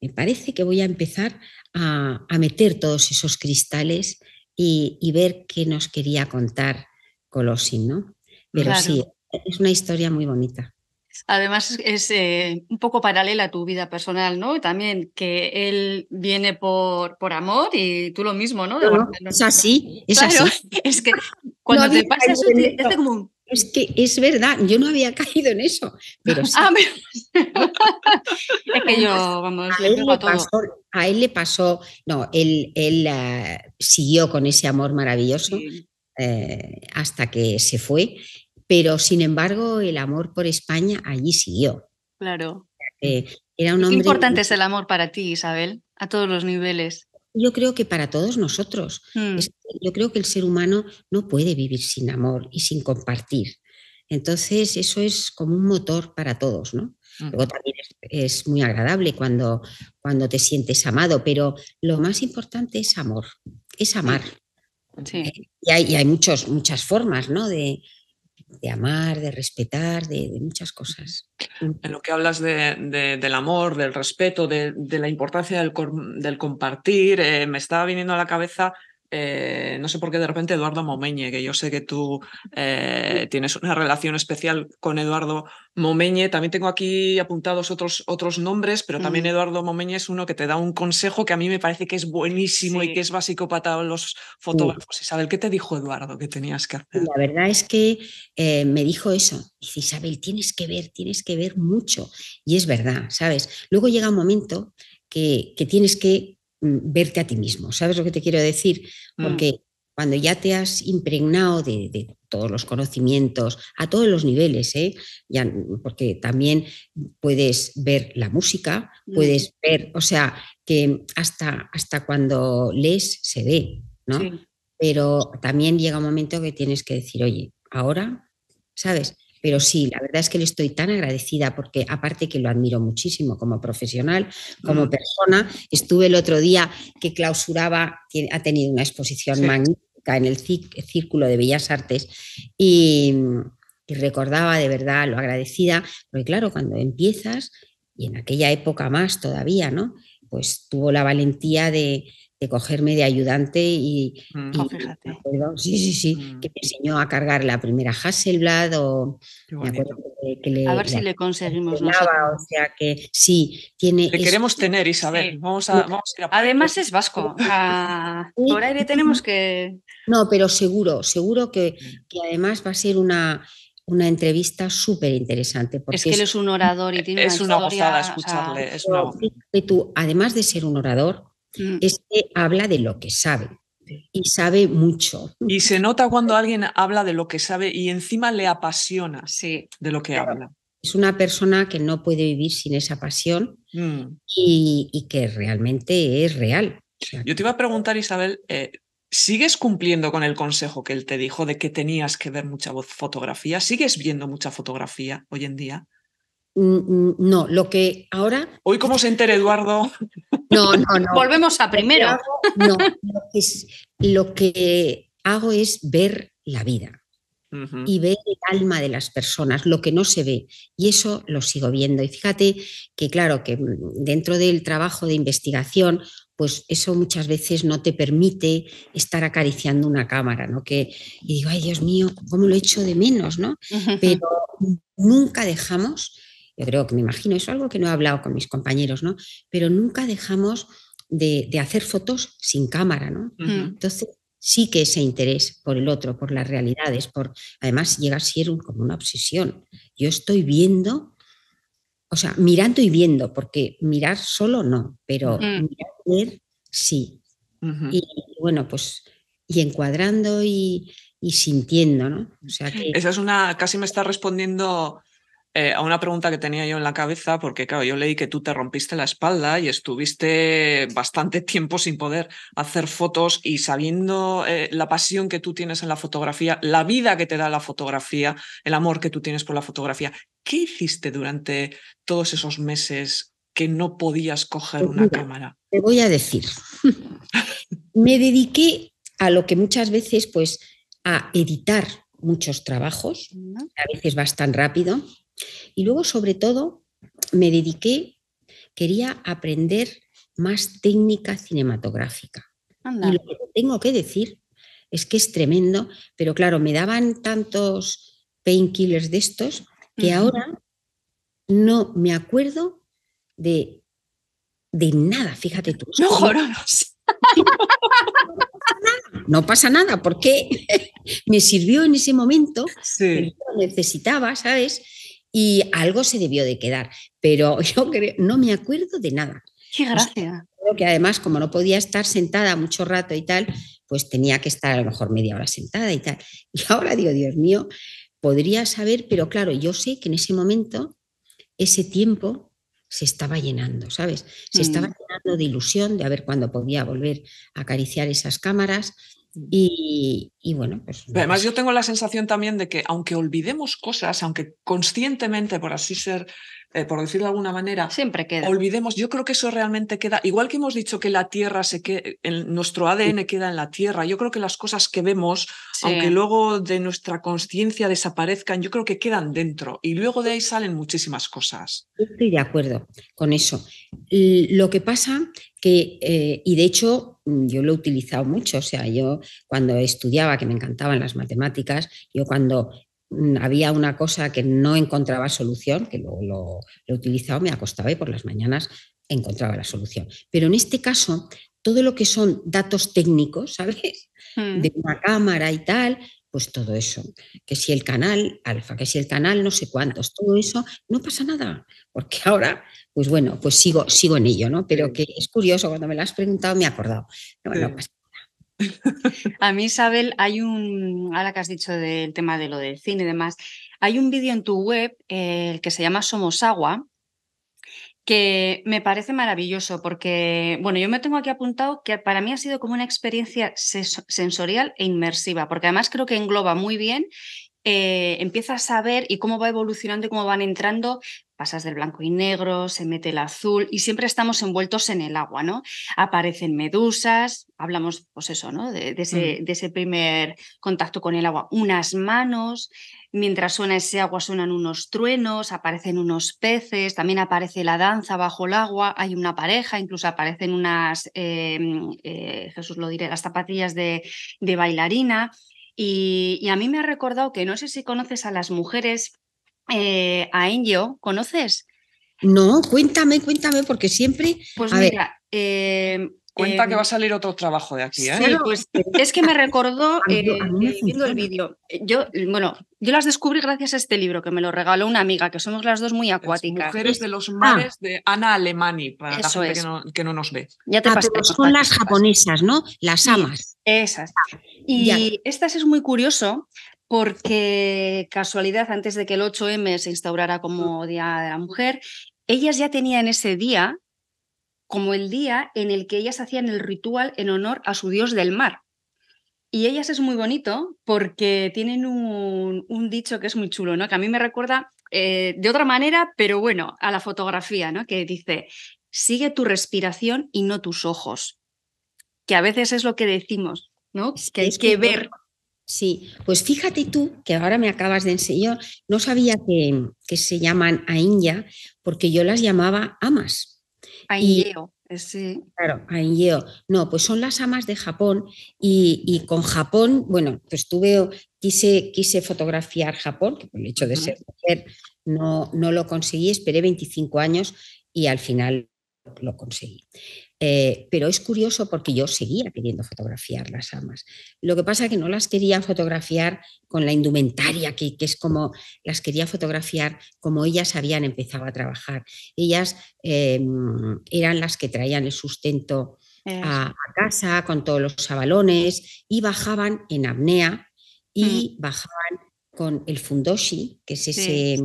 me parece que voy a empezar a, meter todos esos cristales y, ver qué nos quería contar Colossi, ¿no? Pero sí, es una historia muy bonita. Además es eh, un poco paralela a tu vida personal, ¿no? También que él viene por, por amor y tú lo mismo, ¿no? es así, es así. Es que cuando te pasa eso, te, como un es que es verdad, yo no había caído en eso, pero sí. Ah, que yo, vamos, a él le pasó, a pasó, no, él, eh, siguió con ese amor maravilloso eh, hasta que se fue, pero sin embargo el amor por España allí siguió. Claro. era un hombre... importante es el amor para ti, Isabel, a todos los niveles yo creo que para todos nosotros. Hmm. yo creo que el ser humano no puede vivir sin amor y sin compartir. Entonces, eso es como un motor para todos, ¿no? Hmm. Luego también es, muy agradable cuando, cuando te sientes amado, pero lo más importante es amor, es amar. Eh, y, hay, hay, muchos, muchas formas, ¿no? De, de amar, de respetar, de, muchas cosas. Mm. En lo que hablas de, del amor, del respeto, de, la importancia del, compartir, eh, me estaba viniendo a la cabeza eh, no sé por qué de repente Eduardo Momeñe, que yo sé que tú eh, tienes una relación especial con Eduardo Momeñe. También tengo aquí apuntados otros, otros nombres, pero también mm. Eduardo Momeñe es uno que te da un consejo que a mí me parece que es buenísimo y que es básico para todos los fotógrafos. Isabel, ¿qué te dijo Eduardo que tenías que hacer? La verdad es que eh, me dijo eso. Dice, Isabel, tienes que ver, tienes que ver mucho. Y es verdad, ¿sabes? Luego llega un momento que, que tienes que Mm, verte a ti mismo. ¿Sabes lo que te quiero decir? Mm. Porque cuando ya te has impregnado de, todos los conocimientos, a todos los niveles, ¿eh? ya, porque también puedes ver la música, mm. puedes ver, o sea, que hasta, hasta cuando lees se ve, ¿no? Pero también llega un momento que tienes que decir, oye, ahora, ¿sabes? Pero sí, la verdad es que le estoy tan agradecida porque aparte que lo admiro muchísimo como profesional, como mm. persona, estuve el otro día que clausuraba, ha tenido una exposición magnífica en el Círculo de Bellas Artes y, recordaba de verdad lo agradecida, porque claro, cuando empiezas, y en aquella época más todavía, ¿no? Pues tuvo la valentía de, de cogerme de ayudante y, mm, oh, fíjate. Acuerdo, sí, sí, sí, que mm. me enseñó a cargar la primera Hasselblad o me acuerdo que, que le, a ver si le conseguimos nada o sea que sí tiene le queremos tener Isabel, sí. vamos, a, vamos a Además es vasco, a, por aire tenemos que No, pero seguro, seguro que, mm. que además va a ser una una entrevista súper interesante. Es que él es un orador y eh, tiene es una, historia, una gozada escucharle. O sea, es una... Tú, además de ser un orador, este Es habla de lo que sabe y sabe mucho. Y se nota cuando alguien habla de lo que sabe y encima le apasiona de lo que habla. Es una persona que no puede vivir sin esa pasión mm. y, que realmente es real. Yo te iba a preguntar, Isabel, eh, ¿sigues cumpliendo con el consejo que él te dijo de que tenías que ver mucha fotografía? ¿Sigues viendo mucha fotografía hoy en día? Mm, mm, no, lo que ahora. Hoy, ¿cómo se entera Eduardo? No, no, no. Volvemos a primero. no, lo que, es, lo que hago es ver la vida y ver el alma de las personas, lo que no se ve. Y eso lo sigo viendo. Y fíjate que, claro, que mm, dentro del trabajo de investigación, pues eso muchas veces no te permite estar acariciando una cámara, ¿no? Que, y digo, ay Dios mío, ¿cómo lo he hecho de menos, ¿no? Pero nunca dejamos yo creo que me imagino, es algo que no he hablado con mis compañeros, ¿no? Pero nunca dejamos de, hacer fotos sin cámara, ¿no? Entonces, sí que ese interés por el otro, por las realidades, por además llega a ser como una obsesión. Yo estoy viendo, o sea, mirando y viendo, porque mirar solo no, pero mm. ver, sí. Y bueno, pues y encuadrando y, sintiendo, ¿no? Esa es una, casi me está respondiendo eh, a una pregunta que tenía yo en la cabeza, porque claro, yo leí que tú te rompiste la espalda y estuviste bastante tiempo sin poder hacer fotos y sabiendo eh, la pasión que tú tienes en la fotografía, la vida que te da la fotografía, el amor que tú tienes por la fotografía, ¿qué hiciste durante todos esos meses que no podías coger pues una cámara? Te voy a decir, me dediqué a lo que muchas veces, pues, a editar muchos trabajos, a veces vas tan rápido y luego, sobre todo, me dediqué, quería aprender más técnica cinematográfica. Y lo que tengo que decir es que es tremendo, pero claro, me daban tantos painkillers de estos que ahora no me acuerdo de, de nada, fíjate tú. No, joronos. no pasa nada, porque me sirvió en ese momento, necesitaba, ¿sabes? y algo se debió de quedar, pero yo no me acuerdo de nada. Qué gracia. que además, como no podía estar sentada mucho rato y tal, pues tenía que estar a lo mejor media hora sentada y tal. Y ahora digo, Dios mío, podría saber, pero claro, yo sé que en ese momento ese tiempo se estaba llenando, ¿sabes? Se estaba mm. llenando de ilusión de a ver cuándo podía volver a acariciar esas cámaras, y, bueno, pues... Además, pues yo tengo la sensación también de que aunque olvidemos cosas, aunque conscientemente, por así ser, eh, por decirlo de alguna manera, siempre queda. Olvidemos, yo creo que eso realmente queda, igual que hemos dicho que la Tierra se que nuestro ADN queda en la Tierra, yo creo que las cosas que vemos, aunque luego de nuestra conciencia desaparezcan, yo creo que quedan dentro y luego de ahí salen muchísimas cosas. Estoy de acuerdo con eso. Lo que pasa que, eh, y de hecho mm, yo lo he utilizado mucho, o sea, yo cuando estudiaba, que me encantaban las matemáticas, yo cuando Mm, había una cosa que no encontraba solución, que lo, he utilizado, me acostaba y por las mañanas encontraba la solución. Pero en este caso, todo lo que son datos técnicos, ¿sabes? Mm. De una cámara y tal, pues todo eso. Que si el canal alfa, que si el canal no sé cuántos, todo eso, no pasa nada. Porque ahora, pues bueno, pues sigo, sigo en ello, ¿no? Pero que es curioso, cuando me lo has preguntado me he acordado. No, A mí, Isabel, hay un, ahora que has dicho del tema de lo del cine y demás, hay un vídeo en tu web eh, que se llama Somos Agua, que me parece maravilloso porque, bueno, yo me tengo aquí apuntado que para mí ha sido como una experiencia sensorial e inmersiva, porque además creo que engloba muy bien empieza eh, empiezas a saber y cómo va evolucionando y cómo van entrando pasas del blanco y negro, se mete el azul y siempre estamos envueltos en el agua, ¿no? Aparecen medusas, hablamos, pues eso, ¿no? Mm. De, ese, primer contacto con el agua. Unas manos, mientras suena ese agua suenan unos truenos, aparecen unos peces, también aparece la danza bajo el agua, hay una pareja, incluso aparecen unas, em, eh, Jesús lo diré, las zapatillas de, bailarina. Y, y, a mí me ha recordado que no sé si conoces a las mujeres eh, a Enjo, ¿conoces? No, cuéntame, cuéntame, porque siempre. Pues mira, em, cuenta que em, va a salir otro trabajo de aquí, ¿eh? Pues, es que me recordó eh, viendo el vídeo. Yo, bueno, yo las descubrí gracias a este libro que me lo regaló una amiga, que somos las dos muy acuáticas. mujeres de los ah. mares de Ana Alemani, para la gente que, no, nos ve. Ya te ah, pasé, son las japonesas, ¿no? Las amas. esas. Y estas es muy curioso porque casualidad, antes de que el 8M se instaurara como Día de la Mujer, ellas ya tenían ese día como el día en el que ellas hacían el ritual en honor a su dios del mar. Y ellas es muy bonito porque tienen un, dicho que es muy chulo, ¿no? Que a mí me recuerda eh, de otra manera, pero bueno, a la fotografía, ¿no? Que dice, sigue tu respiración y no tus ojos. Que a veces es lo que decimos, ¿no? Que hay que ver Sí, pues fíjate tú que ahora me acabas de enseñar, no sabía que, se llaman Ainja, porque yo las llamaba amas. Ainjeo, eh, sí. Claro, Ainjeo. No, pues son las amas de Japón y, con Japón, bueno, pues tuve, quise, quise fotografiar Japón, que por el hecho de ser mujer no, no lo conseguí, esperé 25 años y al final lo conseguí. Eh, pero es curioso porque yo seguía queriendo fotografiar las amas. Lo que pasa es que no las quería fotografiar con la indumentaria, que, es como las quería fotografiar como ellas habían empezado a trabajar. Ellas em, eran las que traían el sustento a, casa con todos los abalones y bajaban en apnea y mm. bajaban con el fundoshi, que es ese...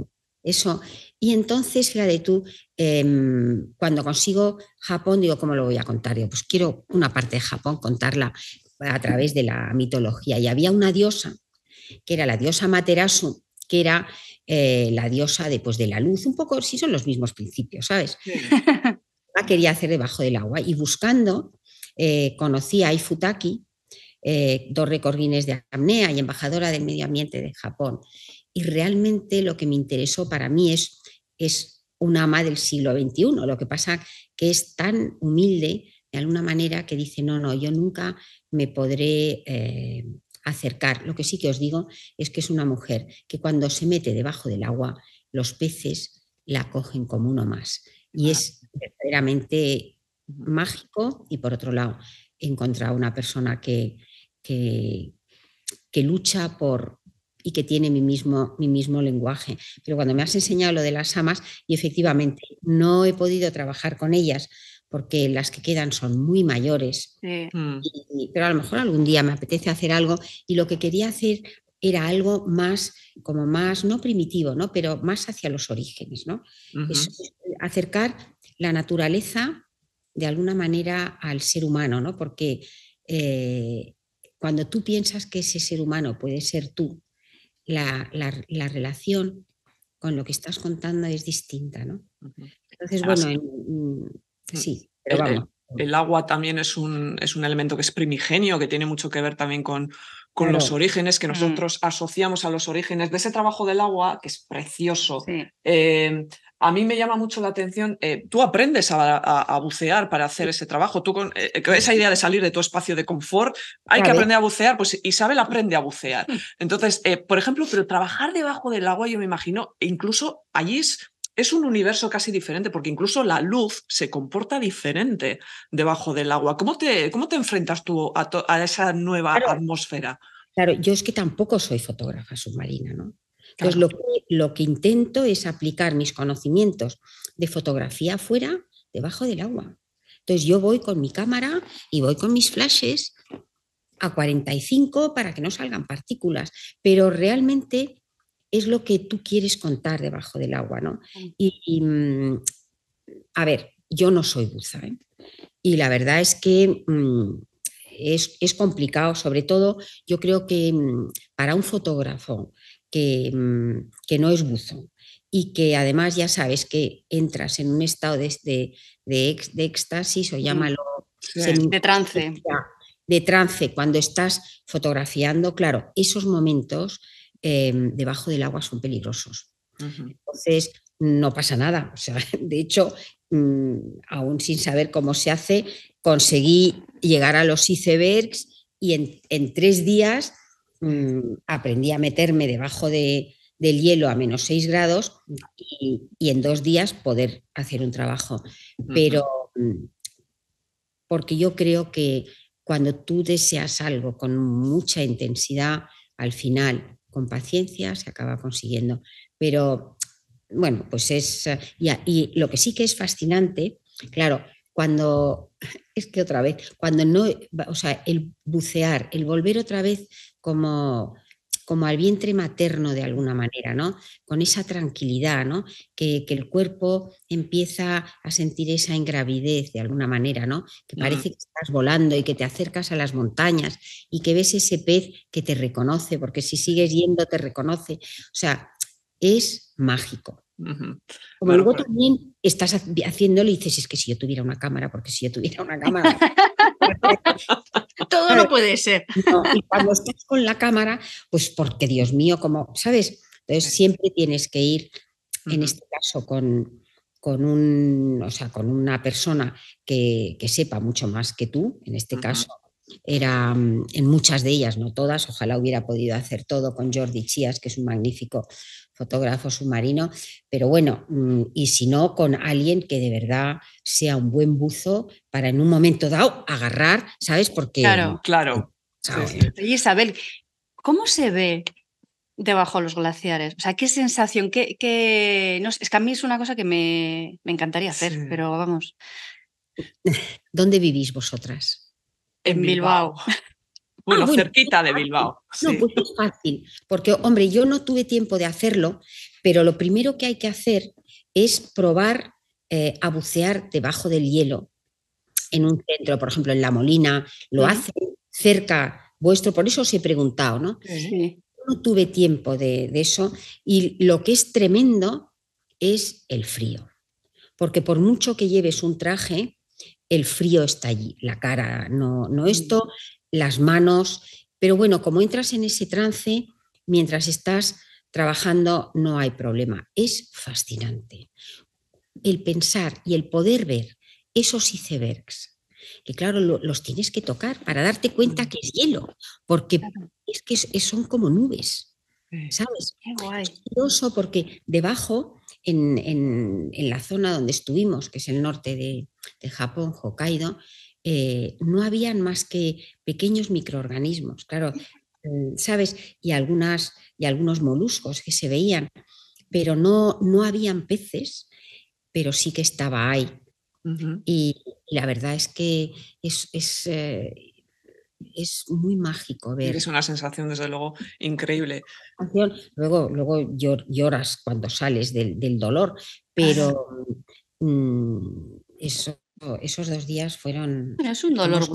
Eso, y entonces, fíjate tú, em, cuando consigo Japón, digo, ¿cómo lo voy a contar? yo pues quiero una parte de Japón, contarla a través de la mitología. Y había una diosa, que era la diosa Materasu, que era eh, la diosa de, pues, de la luz, un poco, sí son los mismos principios, ¿sabes? La quería hacer debajo del agua. Y buscando, eh, conocí a Ifutaki, eh, dos recordines de apnea y embajadora del medio ambiente de Japón. Y realmente lo que me interesó para mí es es una ama del siglo XXI. Lo que pasa que es tan humilde de alguna manera que dice, no, no, yo nunca me podré eh, acercar. Lo que sí que os digo es que es una mujer que cuando se mete debajo del agua, los peces la cogen como uno más. Y es verdaderamente mágico y por otro lado, encontrar una persona que, que lucha por, y que tiene mi mismo, mi mismo lenguaje. Pero cuando me has enseñado lo de las amas, y efectivamente no he podido trabajar con ellas porque las que quedan son muy mayores, mm. pero a lo mejor algún día me apetece hacer algo y lo que quería hacer era algo más, como más, no primitivo, ¿no? pero más hacia los orígenes, ¿no? acercar la naturaleza de alguna manera al ser humano, ¿no? Porque eh, cuando tú piensas que ese ser humano puede ser tú, la, relación con lo que estás contando es distinta, ¿no? Entonces, ah, bueno, sí, mm, mm. pero vamos. El, agua también es un, es un elemento que es primigenio, que tiene mucho que ver también con, con los orígenes, que mm. nosotros asociamos a los orígenes de ese trabajo del agua, que es precioso, eh, a mí me llama mucho la atención, eh, tú aprendes a, bucear para hacer ese trabajo, tú con eh, eh, esa idea de salir de tu espacio de confort, hay que aprender a bucear, pues Isabel aprende a bucear. Mm. Entonces, por ejemplo, pero trabajar debajo del agua, yo me imagino, e incluso allí es, un universo casi diferente, porque incluso la luz se comporta diferente debajo del agua. ¿Cómo te, cómo te enfrentas tú a, esa nueva atmósfera? Claro, yo es que tampoco soy fotógrafa submarina, ¿no? Entonces, lo que, intento es aplicar mis conocimientos de fotografía fuera, debajo del agua. Entonces, yo voy con mi cámara y voy con mis flashes a 45 para que no salgan partículas, pero realmente es lo que tú quieres contar debajo del agua, ¿no? Y, mm, a ver, yo no soy buza, ¿eh? y la verdad es que mm, es, complicado, sobre todo yo creo que mm, para un fotógrafo Mm, que, no es buzo y que además ya sabes que entras en un estado de, de, éxtasis o mm, llámalo... de trance. De trance, cuando estás fotografiando, claro, esos momentos em, debajo del agua son peligrosos. Entonces, no pasa nada. de hecho, mm, aún sin saber cómo se hace, conseguí llegar a los icebergs y en, en tres días Mm, aprendí a meterme debajo del hielo a menos 6 grados y, en dos días poder hacer un trabajo. Pero mm, porque yo creo que cuando tú deseas algo con mucha intensidad, al final, con paciencia, se acaba consiguiendo. Pero bueno, pues es... Y, y lo que sí que es fascinante, claro, cuando... Es que otra vez, cuando no, o sea, el bucear, el volver otra vez como, como al vientre materno de alguna manera, ¿no? Con esa tranquilidad, ¿no? Que, el cuerpo empieza a sentir esa ingravidez de alguna manera, ¿no? Que parece que estás volando y que te acercas a las montañas y que ves ese pez que te reconoce, porque si sigues yendo te reconoce. O sea, es mágico. Como luego también estás haciéndolo y dices, es que si yo tuviera una cámara, porque si yo tuviera una cámara, Todo no puede ser. y cuando estás con la cámara, pues porque Dios mío, como, ¿sabes? Entonces siempre tienes que ir, en este caso, con, con, un, o sea, con una persona que, sepa mucho más que tú, en este caso. Era mm, en muchas de ellas, no todas, ojalá hubiera podido hacer todo con Jordi Chías, que es un magnífico fotógrafo submarino, pero bueno, mm, y si no, con alguien que de verdad sea un buen buzo para en un momento dado agarrar, ¿sabes? Porque... Claro, claro. y Isabel, ¿cómo se ve debajo de los glaciares? O sea, qué sensación, qué... qué... No, es que a mí es una cosa que me, me encantaría hacer, pero vamos. ¿Dónde vivís vosotras? En Bilbao. Ah, bueno, cerquita de Bilbao. No, pues es fácil, porque hombre, yo no tuve tiempo de hacerlo, pero lo primero que hay que hacer es probar eh, a bucear debajo del hielo en un centro, por ejemplo, en La Molina, lo hace hacen cerca vuestro, por eso os he preguntado, ¿no? Yo No tuve tiempo de, de eso y lo que es tremendo es el frío, porque por mucho que lleves un traje, el frío está allí, la cara, no, no esto, las manos, pero bueno, como entras en ese trance, mientras estás trabajando no hay problema. Es fascinante el pensar y el poder ver esos icebergs, que claro, los tienes que tocar para darte cuenta que es hielo, porque es que son como nubes, ¿sabes? Es porque debajo, en, la zona donde estuvimos, que es el norte de, de Japón, Hokkaido, eh, no habían más que pequeños microorganismos, claro, mm, ¿sabes? Y, algunas, y algunos moluscos que se veían, pero no, no habían peces, pero sí que estaba ahí. y, la verdad es que es, eh, es muy mágico ver. Es una sensación, desde luego, increíble. Luego, luego lloras cuando sales del, dolor, pero mm, eso esos dos días fueron... es un dolor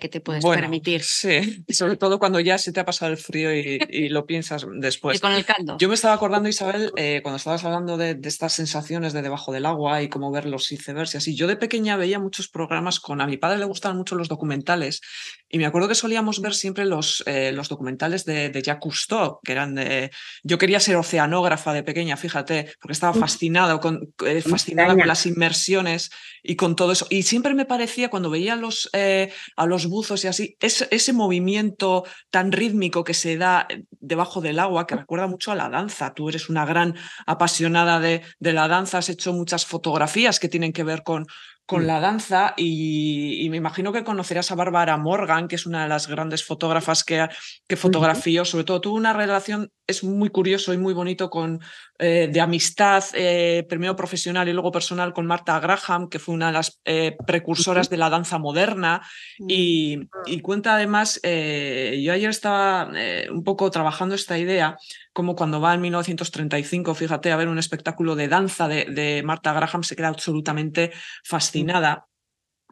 que te puedes permitir. Sí, sobre todo cuando ya se te ha pasado el frío y, lo piensas después. con el caldo. Yo me estaba acordando, Isabel, eh, cuando estabas hablando de, estas sensaciones de debajo del agua y cómo ver los icebergs y así. Yo de pequeña veía muchos programas con... A mi padre le gustaban mucho los documentales y me acuerdo que solíamos ver siempre los, eh, los documentales de, Jacques Cousteau, que eran de... Yo quería ser oceanógrafa de pequeña, fíjate, porque estaba fascinado eh, con, fascinada con las inmersiones y con todo eso y siempre me parecía cuando veía los, eh, a los buzos y así, ese movimiento tan rítmico que se da eh, debajo del agua, que recuerda mucho a la danza. Tú eres una gran apasionada de, la danza, has hecho muchas fotografías que tienen que ver con, con mm. la danza y, me imagino que conocerás a Bárbara Morgan, que es una de las grandes fotógrafas que, que fotografió, sobre todo tuvo una relación, es muy curioso y muy bonito con, eh, de amistad, eh, primero profesional y luego personal, con Marta Graham, que fue una de las eh, precursoras de la danza moderna. Mm. Y, cuenta además, eh, yo ayer estaba un poco trabajando esta idea, como cuando va en 1935, fíjate, a ver un espectáculo de danza de, de Marta Graham, se queda absolutamente fascinada. Mm.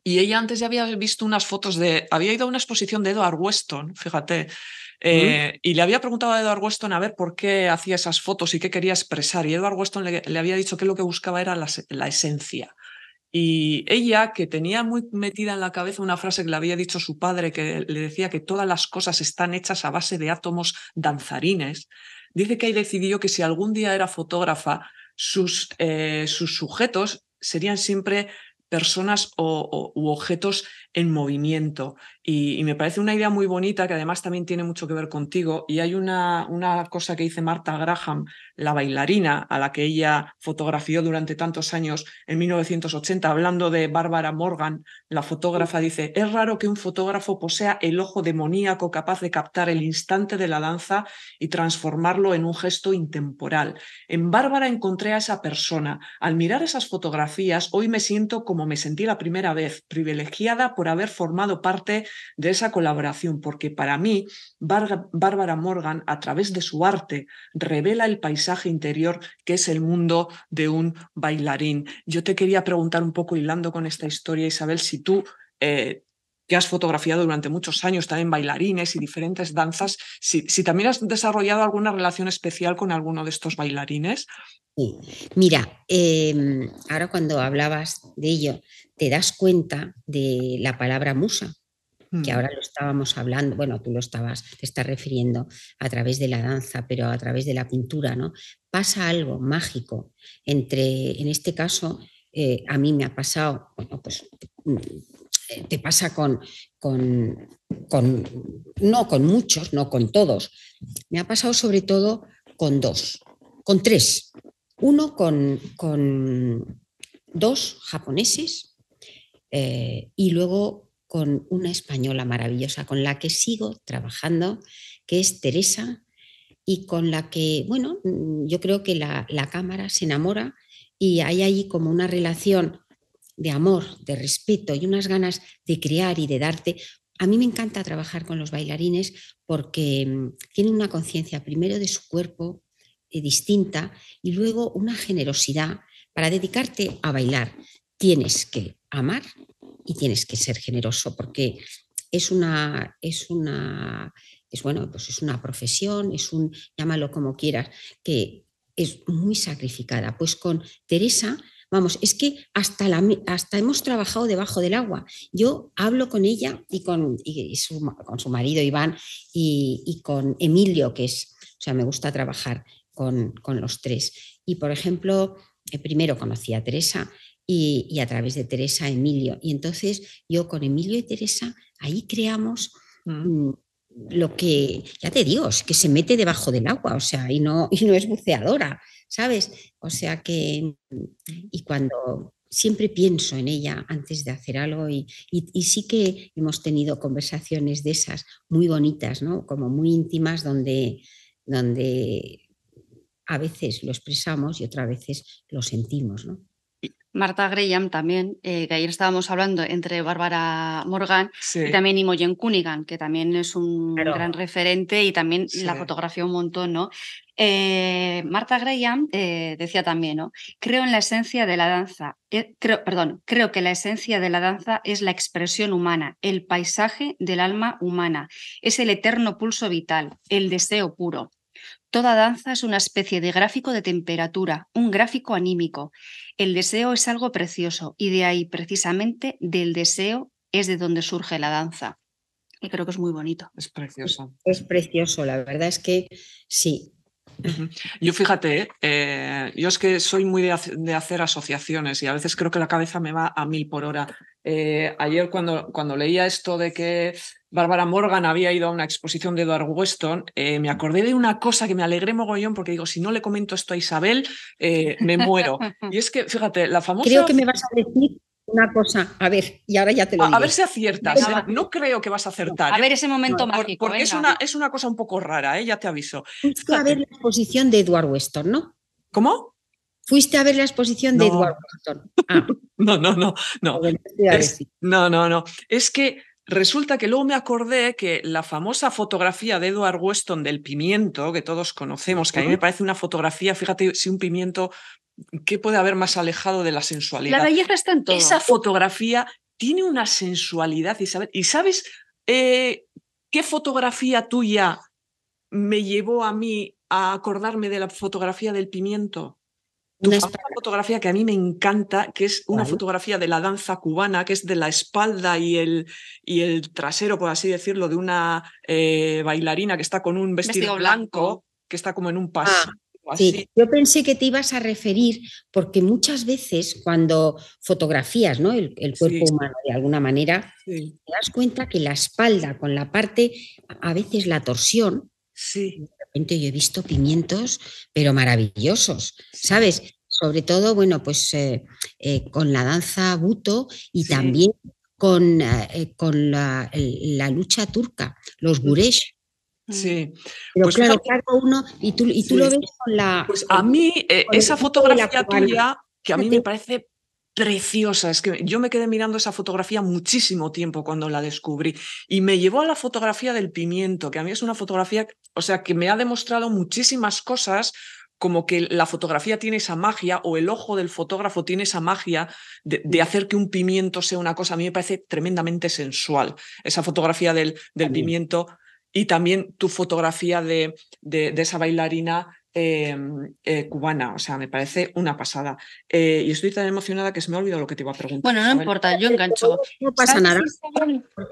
Y ella antes ya había visto unas fotos de, había ido a una exposición de Edward Weston, fíjate, eh, y le había preguntado a Edward Weston a ver por qué hacía esas fotos y qué quería expresar. Y Edward Weston le, había dicho que lo que buscaba era la, esencia. Y ella, que tenía muy metida en la cabeza una frase que le había dicho su padre, que le decía que todas las cosas están hechas a base de átomos danzarines, dice que ahí decidió que si algún día era fotógrafa, sus, eh, sus sujetos serían siempre personas u objetos en movimiento. Y, me parece una idea muy bonita que además también tiene mucho que ver contigo. Y hay una, una cosa que dice Marta Graham, la bailarina a la que ella fotografió durante tantos años en 1980, hablando de Bárbara Morgan, la fotógrafa, dice, es raro que un fotógrafo posea el ojo demoníaco capaz de captar el instante de la danza y transformarlo en un gesto intemporal. En Bárbara encontré a esa persona. Al mirar esas fotografías, hoy me siento como me sentí la primera vez, privilegiada por haber formado parte de esa colaboración, porque para mí Bárbara Morgan, a través de su arte, revela el paisaje interior que es el mundo de un bailarín. Yo te quería preguntar un poco, hilando con esta historia, Isabel, si tú... Eh, que has fotografiado durante muchos años también bailarines y diferentes danzas, si, también has desarrollado alguna relación especial con alguno de estos bailarines. mira, em, ahora cuando hablabas de ello, te das cuenta de la palabra musa, que mm. ahora lo estábamos hablando, bueno, tú lo estabas, te estás refiriendo a través de la danza, pero a través de la pintura, ¿no? Pasa algo mágico entre, en este caso, eh, a mí me ha pasado, bueno, pues mm, te pasa con, con, con, no con muchos, no con todos, me ha pasado sobre todo con dos, con tres. Uno con, con dos japoneses eh, y luego con una española maravillosa con la que sigo trabajando, que es Teresa, y con la que, bueno, mm, yo creo que la, la cámara se enamora y hay ahí como una relación de amor, de respeto y unas ganas de crear y de darte. A mí me encanta trabajar con los bailarines porque mm, tienen una conciencia primero de su cuerpo eh, distinta y luego una generosidad para dedicarte a bailar tienes que amar y tienes que ser generoso porque es una, es una, es bueno, pues es una profesión, es un, llámalo como quieras, que es muy sacrificada. Pues con Teresa, vamos, es que hasta, hasta hemos trabajado debajo del agua. Yo hablo con ella y con, su, con su marido Iván y, con Emilio, que es, o sea, me gusta trabajar con, con los tres. Y por ejemplo, eh, primero conocí a Teresa y, a través de Teresa, Emilio. Y entonces yo con Emilio y Teresa ahí creamos mm. Mm, lo que, ya te digo, es que se mete debajo del agua, o sea, y no, y no es buceadora, ¿sabes? O sea que, mm, y cuando siempre pienso en ella antes de hacer algo y, sí que hemos tenido conversaciones de esas muy bonitas, ¿no? Como muy íntimas donde, donde a veces lo expresamos y otras veces lo sentimos, ¿no? Marta Graham también, eh, que ayer estábamos hablando entre Bárbara Morgan y también Imogen Cunningham, que también es un gran referente y también la fotografía un montón, ¿no? Eh, Marta Graham eh, decía también, ¿no? Creo en la esencia de la danza, creo que la esencia de la danza es la expresión humana, el paisaje del alma humana, es el eterno pulso vital, el deseo puro. Toda danza es una especie de gráfico de temperatura, un gráfico anímico. El deseo es algo precioso y de ahí precisamente del deseo es de donde surge la danza. Y creo que es muy bonito. Es precioso. Es, precioso, la verdad es que sí. Yo fíjate, ¿eh? Eh, yo es que soy muy de, hacer asociaciones y a veces creo que la cabeza me va a mil por hora. Eh, ayer cuando, cuando leía esto de que Bárbara Morgan había ido a una exposición de Edward Weston, me acordé de una cosa que me alegré mogollón porque digo, si no le comento esto a Isabel, me muero. Y es que, fíjate, la famosa... Creo que me vas a decir una cosa, a ver, y ahora ya te lo digo. A ver si aciertas, ¿eh? no creo que vas a acertar. A ¿eh? ver ese momento mágico. Porque es una, cosa un poco rara, ¿eh? ya te aviso. Fuiste a ver la exposición de Edward Weston, ¿no? ¿Cómo? Fuiste a ver la exposición de Edward Weston. Ah. no, no, no, no. no, no, no. Es que Resulta que luego me acordé que la famosa fotografía de Edward Weston del pimiento, que todos conocemos, que a mí me parece una fotografía, fíjate si un pimiento ¿Qué puede haber más alejado de la sensualidad? La belleza está en todo. Esa fotografía tiene una sensualidad, Isabel. ¿Y sabes eh, qué fotografía tuya me llevó a mí a acordarme de la fotografía del pimiento? una fotografía que a mí me encanta, que es una fotografía de la danza cubana, que es de la espalda y el, trasero, por así decirlo, de una eh, bailarina que está con un vestido, blanco, que está como en un ah. paso yo pensé que te ibas a referir, porque muchas veces cuando fotografías ¿no? el, cuerpo humano de alguna manera, te das cuenta que la espalda con la parte, a veces la torsión, de repente yo he visto pimientos, pero maravillosos, ¿sabes? Sobre todo, bueno, pues eh, eh, con la danza buto y también con, eh, con la, la, lucha turca, los guresh Mm. Sí. pues claro, claro, uno, y tú, y tú lo ves con la. Pues a mí, eh, esa fotografía tuya, que a mí me parece preciosa, es que yo me quedé mirando esa fotografía muchísimo tiempo cuando la descubrí y me llevó a la fotografía del pimiento, que a mí es una fotografía, o sea, que me ha demostrado muchísimas cosas como que la fotografía tiene esa magia o el ojo del fotógrafo tiene esa magia de, hacer que un pimiento sea una cosa. A mí me parece tremendamente sensual. Esa fotografía del, del pimiento y también tu fotografía de, de, esa bailarina em, eh, cubana. O sea, me parece una pasada. Eh, y estoy tan emocionada que se me ha olvidado lo que te iba a preguntar. Bueno, no importa, yo engancho. No pasa nada.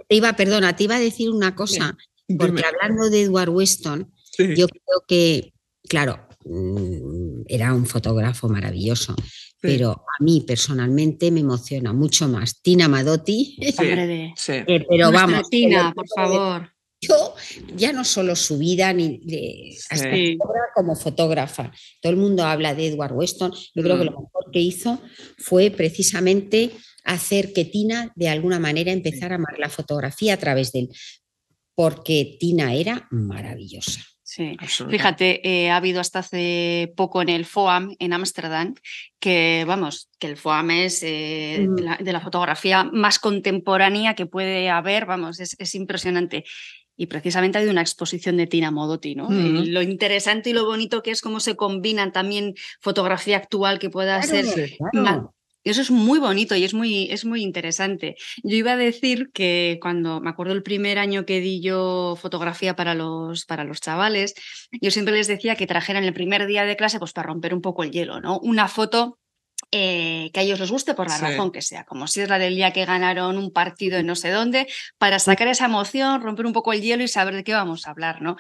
Te iba, perdona, te iba a decir una cosa, porque hablando de Edward Weston, yo creo que, claro, mm, era un fotógrafo maravilloso. Pero a mí personalmente me emociona mucho más Tina Madotti. Sí, pero vamos. Tina, por favor yo ya no solo su vida ni hasta sí. como fotógrafa. Todo el mundo habla de Edward Weston. Yo creo que mm. lo mejor que hizo fue precisamente hacer que Tina de alguna manera empezara a amar la fotografía a través de él, porque Tina era maravillosa. fíjate, eh, ha habido hasta hace poco en el FOAM en Ámsterdam, que vamos, que el FOAM es eh, mm. de, la, fotografía más contemporánea que puede haber, vamos, es impresionante y precisamente ha una exposición de Tina Modotti, ¿no? Lo interesante y lo bonito que es cómo se combinan también fotografía actual que pueda ser Eso es muy bonito y es muy, es muy interesante. Yo iba a decir que cuando me acuerdo el primer año que di yo fotografía para los, para los chavales, yo siempre les decía que trajeran el primer día de clase pues para romper un poco el hielo, ¿no? Una foto eh, que a ellos les guste por la razón que sea, como si es la del día que ganaron un partido en no sé dónde, para sacar esa emoción, romper un poco el hielo y saber de qué vamos a hablar, ¿no?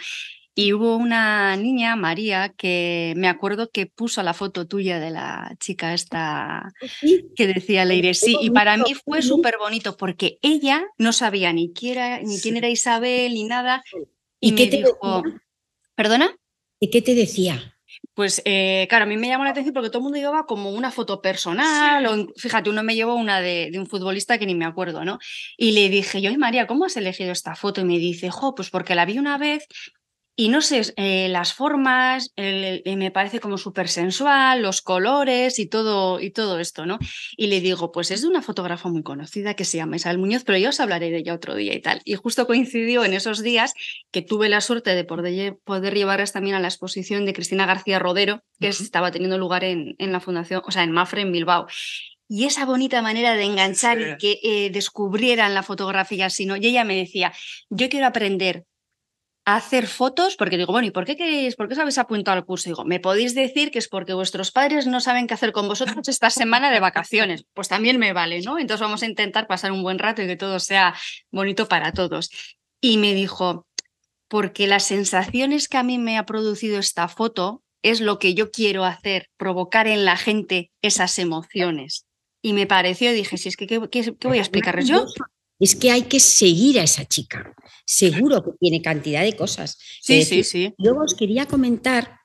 Y hubo una niña, María, que me acuerdo que puso la foto tuya de la chica esta pues que decía Leire, sí, y para mí fue súper bonito porque ella no sabía ni quién era, ni quién era Isabel ni nada. ¿Y, qué te dijo, ¿Perdona? ¿Y qué te decía? Pues eh, claro, a mí me llamó la atención porque todo el mundo llevaba como una foto personal, o fíjate, uno me llevó una de, de, un futbolista que ni me acuerdo, ¿no? Y le dije, yo, María, ¿cómo has elegido esta foto? Y me dice, jo, pues porque la vi una vez y no sé, eh, las formas, me parece como súper sensual, los colores y todo, y todo esto, ¿no? Y le digo, pues es de una fotógrafa muy conocida que se llama Isabel Muñoz, pero yo os hablaré de ella otro día y tal. Y justo coincidió en esos días que tuve la suerte de poder, poder también a la exposición de Cristina García Rodero, que estaba teniendo lugar en, la fundación, o sea, en Mafre, en Bilbao y esa bonita manera de enganchar y que eh, descubrieran la fotografía, sino y ella me decía, yo quiero aprender hacer fotos, porque digo, bueno, ¿y por qué queréis, por qué os habéis apuntado al curso? Digo, me podéis decir que es porque vuestros padres no saben qué hacer con vosotros esta semana de vacaciones. Pues también me vale, ¿no? Entonces vamos a intentar pasar un buen rato y que todo sea bonito para todos. Y me dijo, porque las sensaciones que a mí me ha producido esta foto es lo que yo quiero hacer, provocar en la gente esas emociones. Y me pareció, dije, si es que, ¿qué, voy a explicarles yo? es que hay que seguir a esa chica. Seguro que tiene cantidad de cosas. Sí, sí, sí. Luego os quería comentar,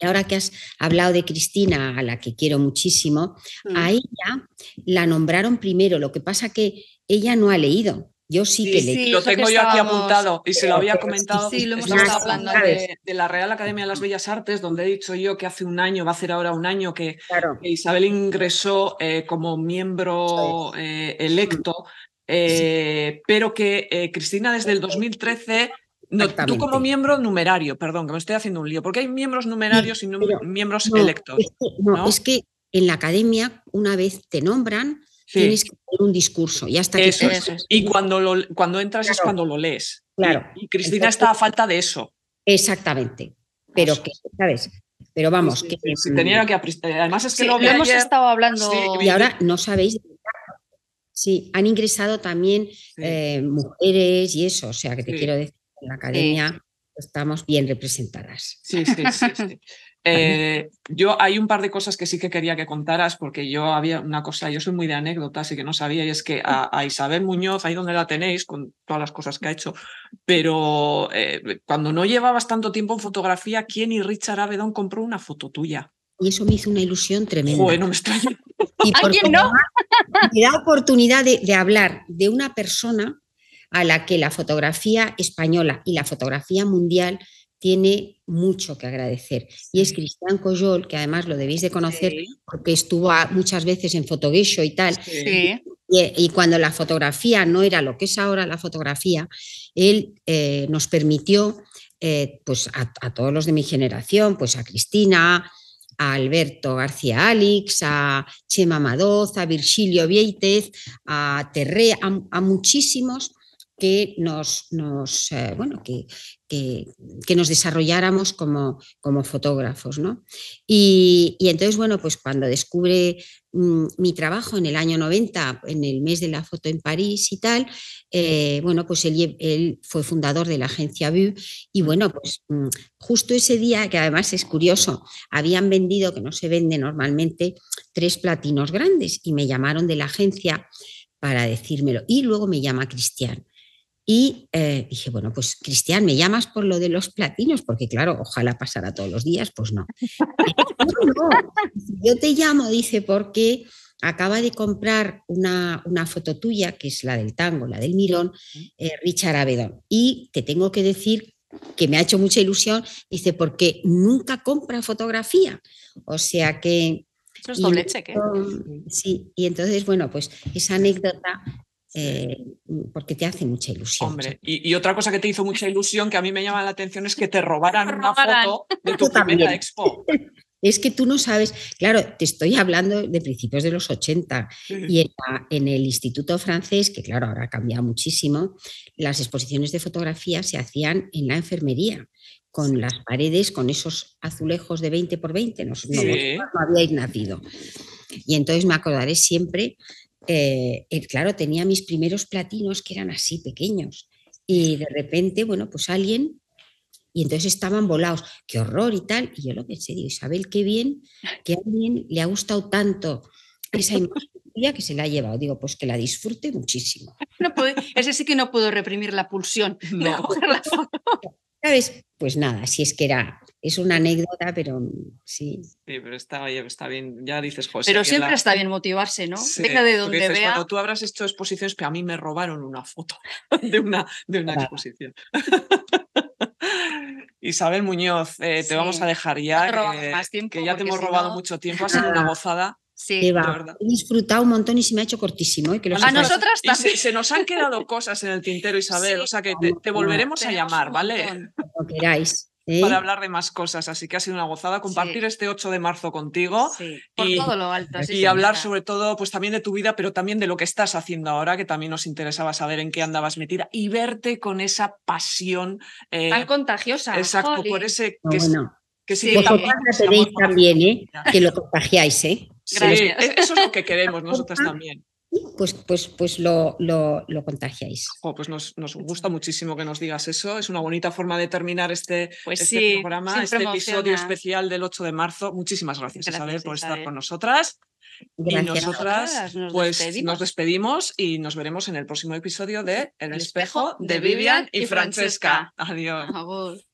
ahora que has hablado de Cristina, a la que quiero muchísimo, mm. a ella la nombraron primero, lo que pasa que ella no ha leído. Yo sí, que sí, leí. lo tengo yo aquí apuntado y se lo había comentado. Sí, lo hemos estado hablando de, la Real Academia de las Bellas Artes, donde he dicho yo que hace un año, va a ser ahora un año, que, Isabel ingresó eh, como miembro eh, electo eh, pero que eh, Cristina desde el 2013... No, tú como miembro numerario, perdón, que me estoy haciendo un lío, porque hay miembros numerarios y miembros electos. Es que, no, es que en la academia, una vez te nombran, tienes que hacer un discurso y hasta eso, Y cuando, lo, cuando entras es cuando lo lees. Claro. Y, Cristina está a falta de eso. Exactamente. Pero que, ¿sabes? Pero vamos, que. Si tenía mm, que además es que lo estado hablando. y ahora no sabéis Sí, han ingresado también eh, mujeres y eso, o sea que te quiero decir, en la academia estamos bien representadas. Sí, sí, sí. Eh, yo hay un par de cosas que sí que quería que contaras, porque yo había una cosa, yo soy muy de anécdotas y que no sabía, y es que a, Isabel Muñoz, ahí donde la tenéis, con todas las cosas que ha hecho, pero eh, cuando no llevabas tanto tiempo en fotografía, ¿quién y Richard Avedon compró una foto tuya? Y eso me hizo una ilusión tremenda. Bueno, me extraña. Y Me da oportunidad de, hablar de una persona a la que la fotografía española y la fotografía mundial tiene mucho que agradecer. Y es Cristian Coyol, que además lo debéis de conocer porque estuvo muchas veces en Fotoguecho y tal. Y, cuando la fotografía no era lo que es ahora la fotografía, él eh, nos permitió, eh, pues a, a, todos los de mi generación, pues a Cristina, a Alberto García Alix, a Chema Madoz, a Virgilio Vieitez, a Terré, a, muchísimos que nos, nos eh, bueno, que, nos desarrolláramos como, como fotógrafos. ¿no? Y, y, entonces, bueno, pues cuando descubre Mm, mi trabajo en el año 90, en el mes de la foto en París y tal, eh, bueno, pues él, fue fundador de la agencia VU y bueno, pues mm, justo ese día, que además es curioso, habían vendido, que no se vende normalmente, tres platinos grandes y me llamaron de la agencia para decírmelo. Y luego me llama Cristian y eh, dije, bueno, pues Cristian, ¿me llamas por lo de los platinos? Porque claro, ojalá pasara todos los días, pues no. Yo te llamo, dice, porque acaba de comprar una, foto tuya, que es la del tango, la del milón, eh, Richard Avedon. Y te tengo que decir que me ha hecho mucha ilusión, dice, porque nunca compra fotografía. O sea que... Eso es doble cheque. Sí, y entonces, bueno, pues esa anécdota eh, mm, porque te hace mucha ilusión. Hombre, y, otra cosa que te hizo mucha ilusión, que a mí me llama la atención, es que te robaran, una foto de tu primera expo. Es que tú no sabes, claro, te estoy hablando de principios de los 80 y en, el Instituto Francés, que claro, ahora ha cambiado muchísimo, las exposiciones de fotografía se hacían en la enfermería, con las paredes, con esos azulejos de 20 por 20, no, había nacido. Y entonces me acordaré siempre eh, eh, claro, tenía mis primeros platinos que eran así pequeños. Y de repente, bueno, pues alguien, y entonces estaban volados, qué horror y tal. Y yo lo pensé, digo, Isabel, qué bien que a alguien le ha gustado tanto esa imagen que se la ha llevado. Digo, pues que la disfrute muchísimo. No puede, ese sí que no puedo reprimir la pulsión. ¿Sabes? Pues nada, si es que era es una anécdota, pero sí. Sí, pero está, bien, ya dices, José. Pero siempre está bien motivarse, ¿no? Sí, de donde dices, vea. tú habrás hecho exposiciones, que a mí me robaron una foto de una, de una exposición. Isabel Muñoz, eh, te vamos a dejar ya, que ya te hemos robado mucho tiempo, ha sido una ah. gozada. Sí, He disfrutado un montón y se me ha hecho cortísimo. ¿eh? Que a nosotras también. Se, nos han quedado cosas en el tintero, Isabel. o sea que te, volveremos a llamar, ¿vale? Lo queráis para hablar de más cosas. Así que ha sido una gozada compartir este 8 de marzo contigo. Por y, todo lo alto. y hablar sobre todo, pues también de tu vida, pero también de lo que estás haciendo ahora, que también nos interesaba saber en qué andabas metida y verte con esa pasión. Eh, Tan contagiosa. Exacto, por ese. Que, no, también, ¿eh? que lo contagiáis, ¿eh? Sí, eso es lo que queremos nosotras también pues, pues, pues lo, lo, contagiáis. pues nos, gusta muchísimo que nos digas eso. Es una bonita forma de terminar este, pues este programa, este episodio especial del 8 de marzo. Muchísimas gracias, Isabel, por estar con nosotras. Y nosotras nos pues despedimos. nos despedimos y nos veremos en el próximo episodio de El, espejo, de Vivian y Francesca. Adiós.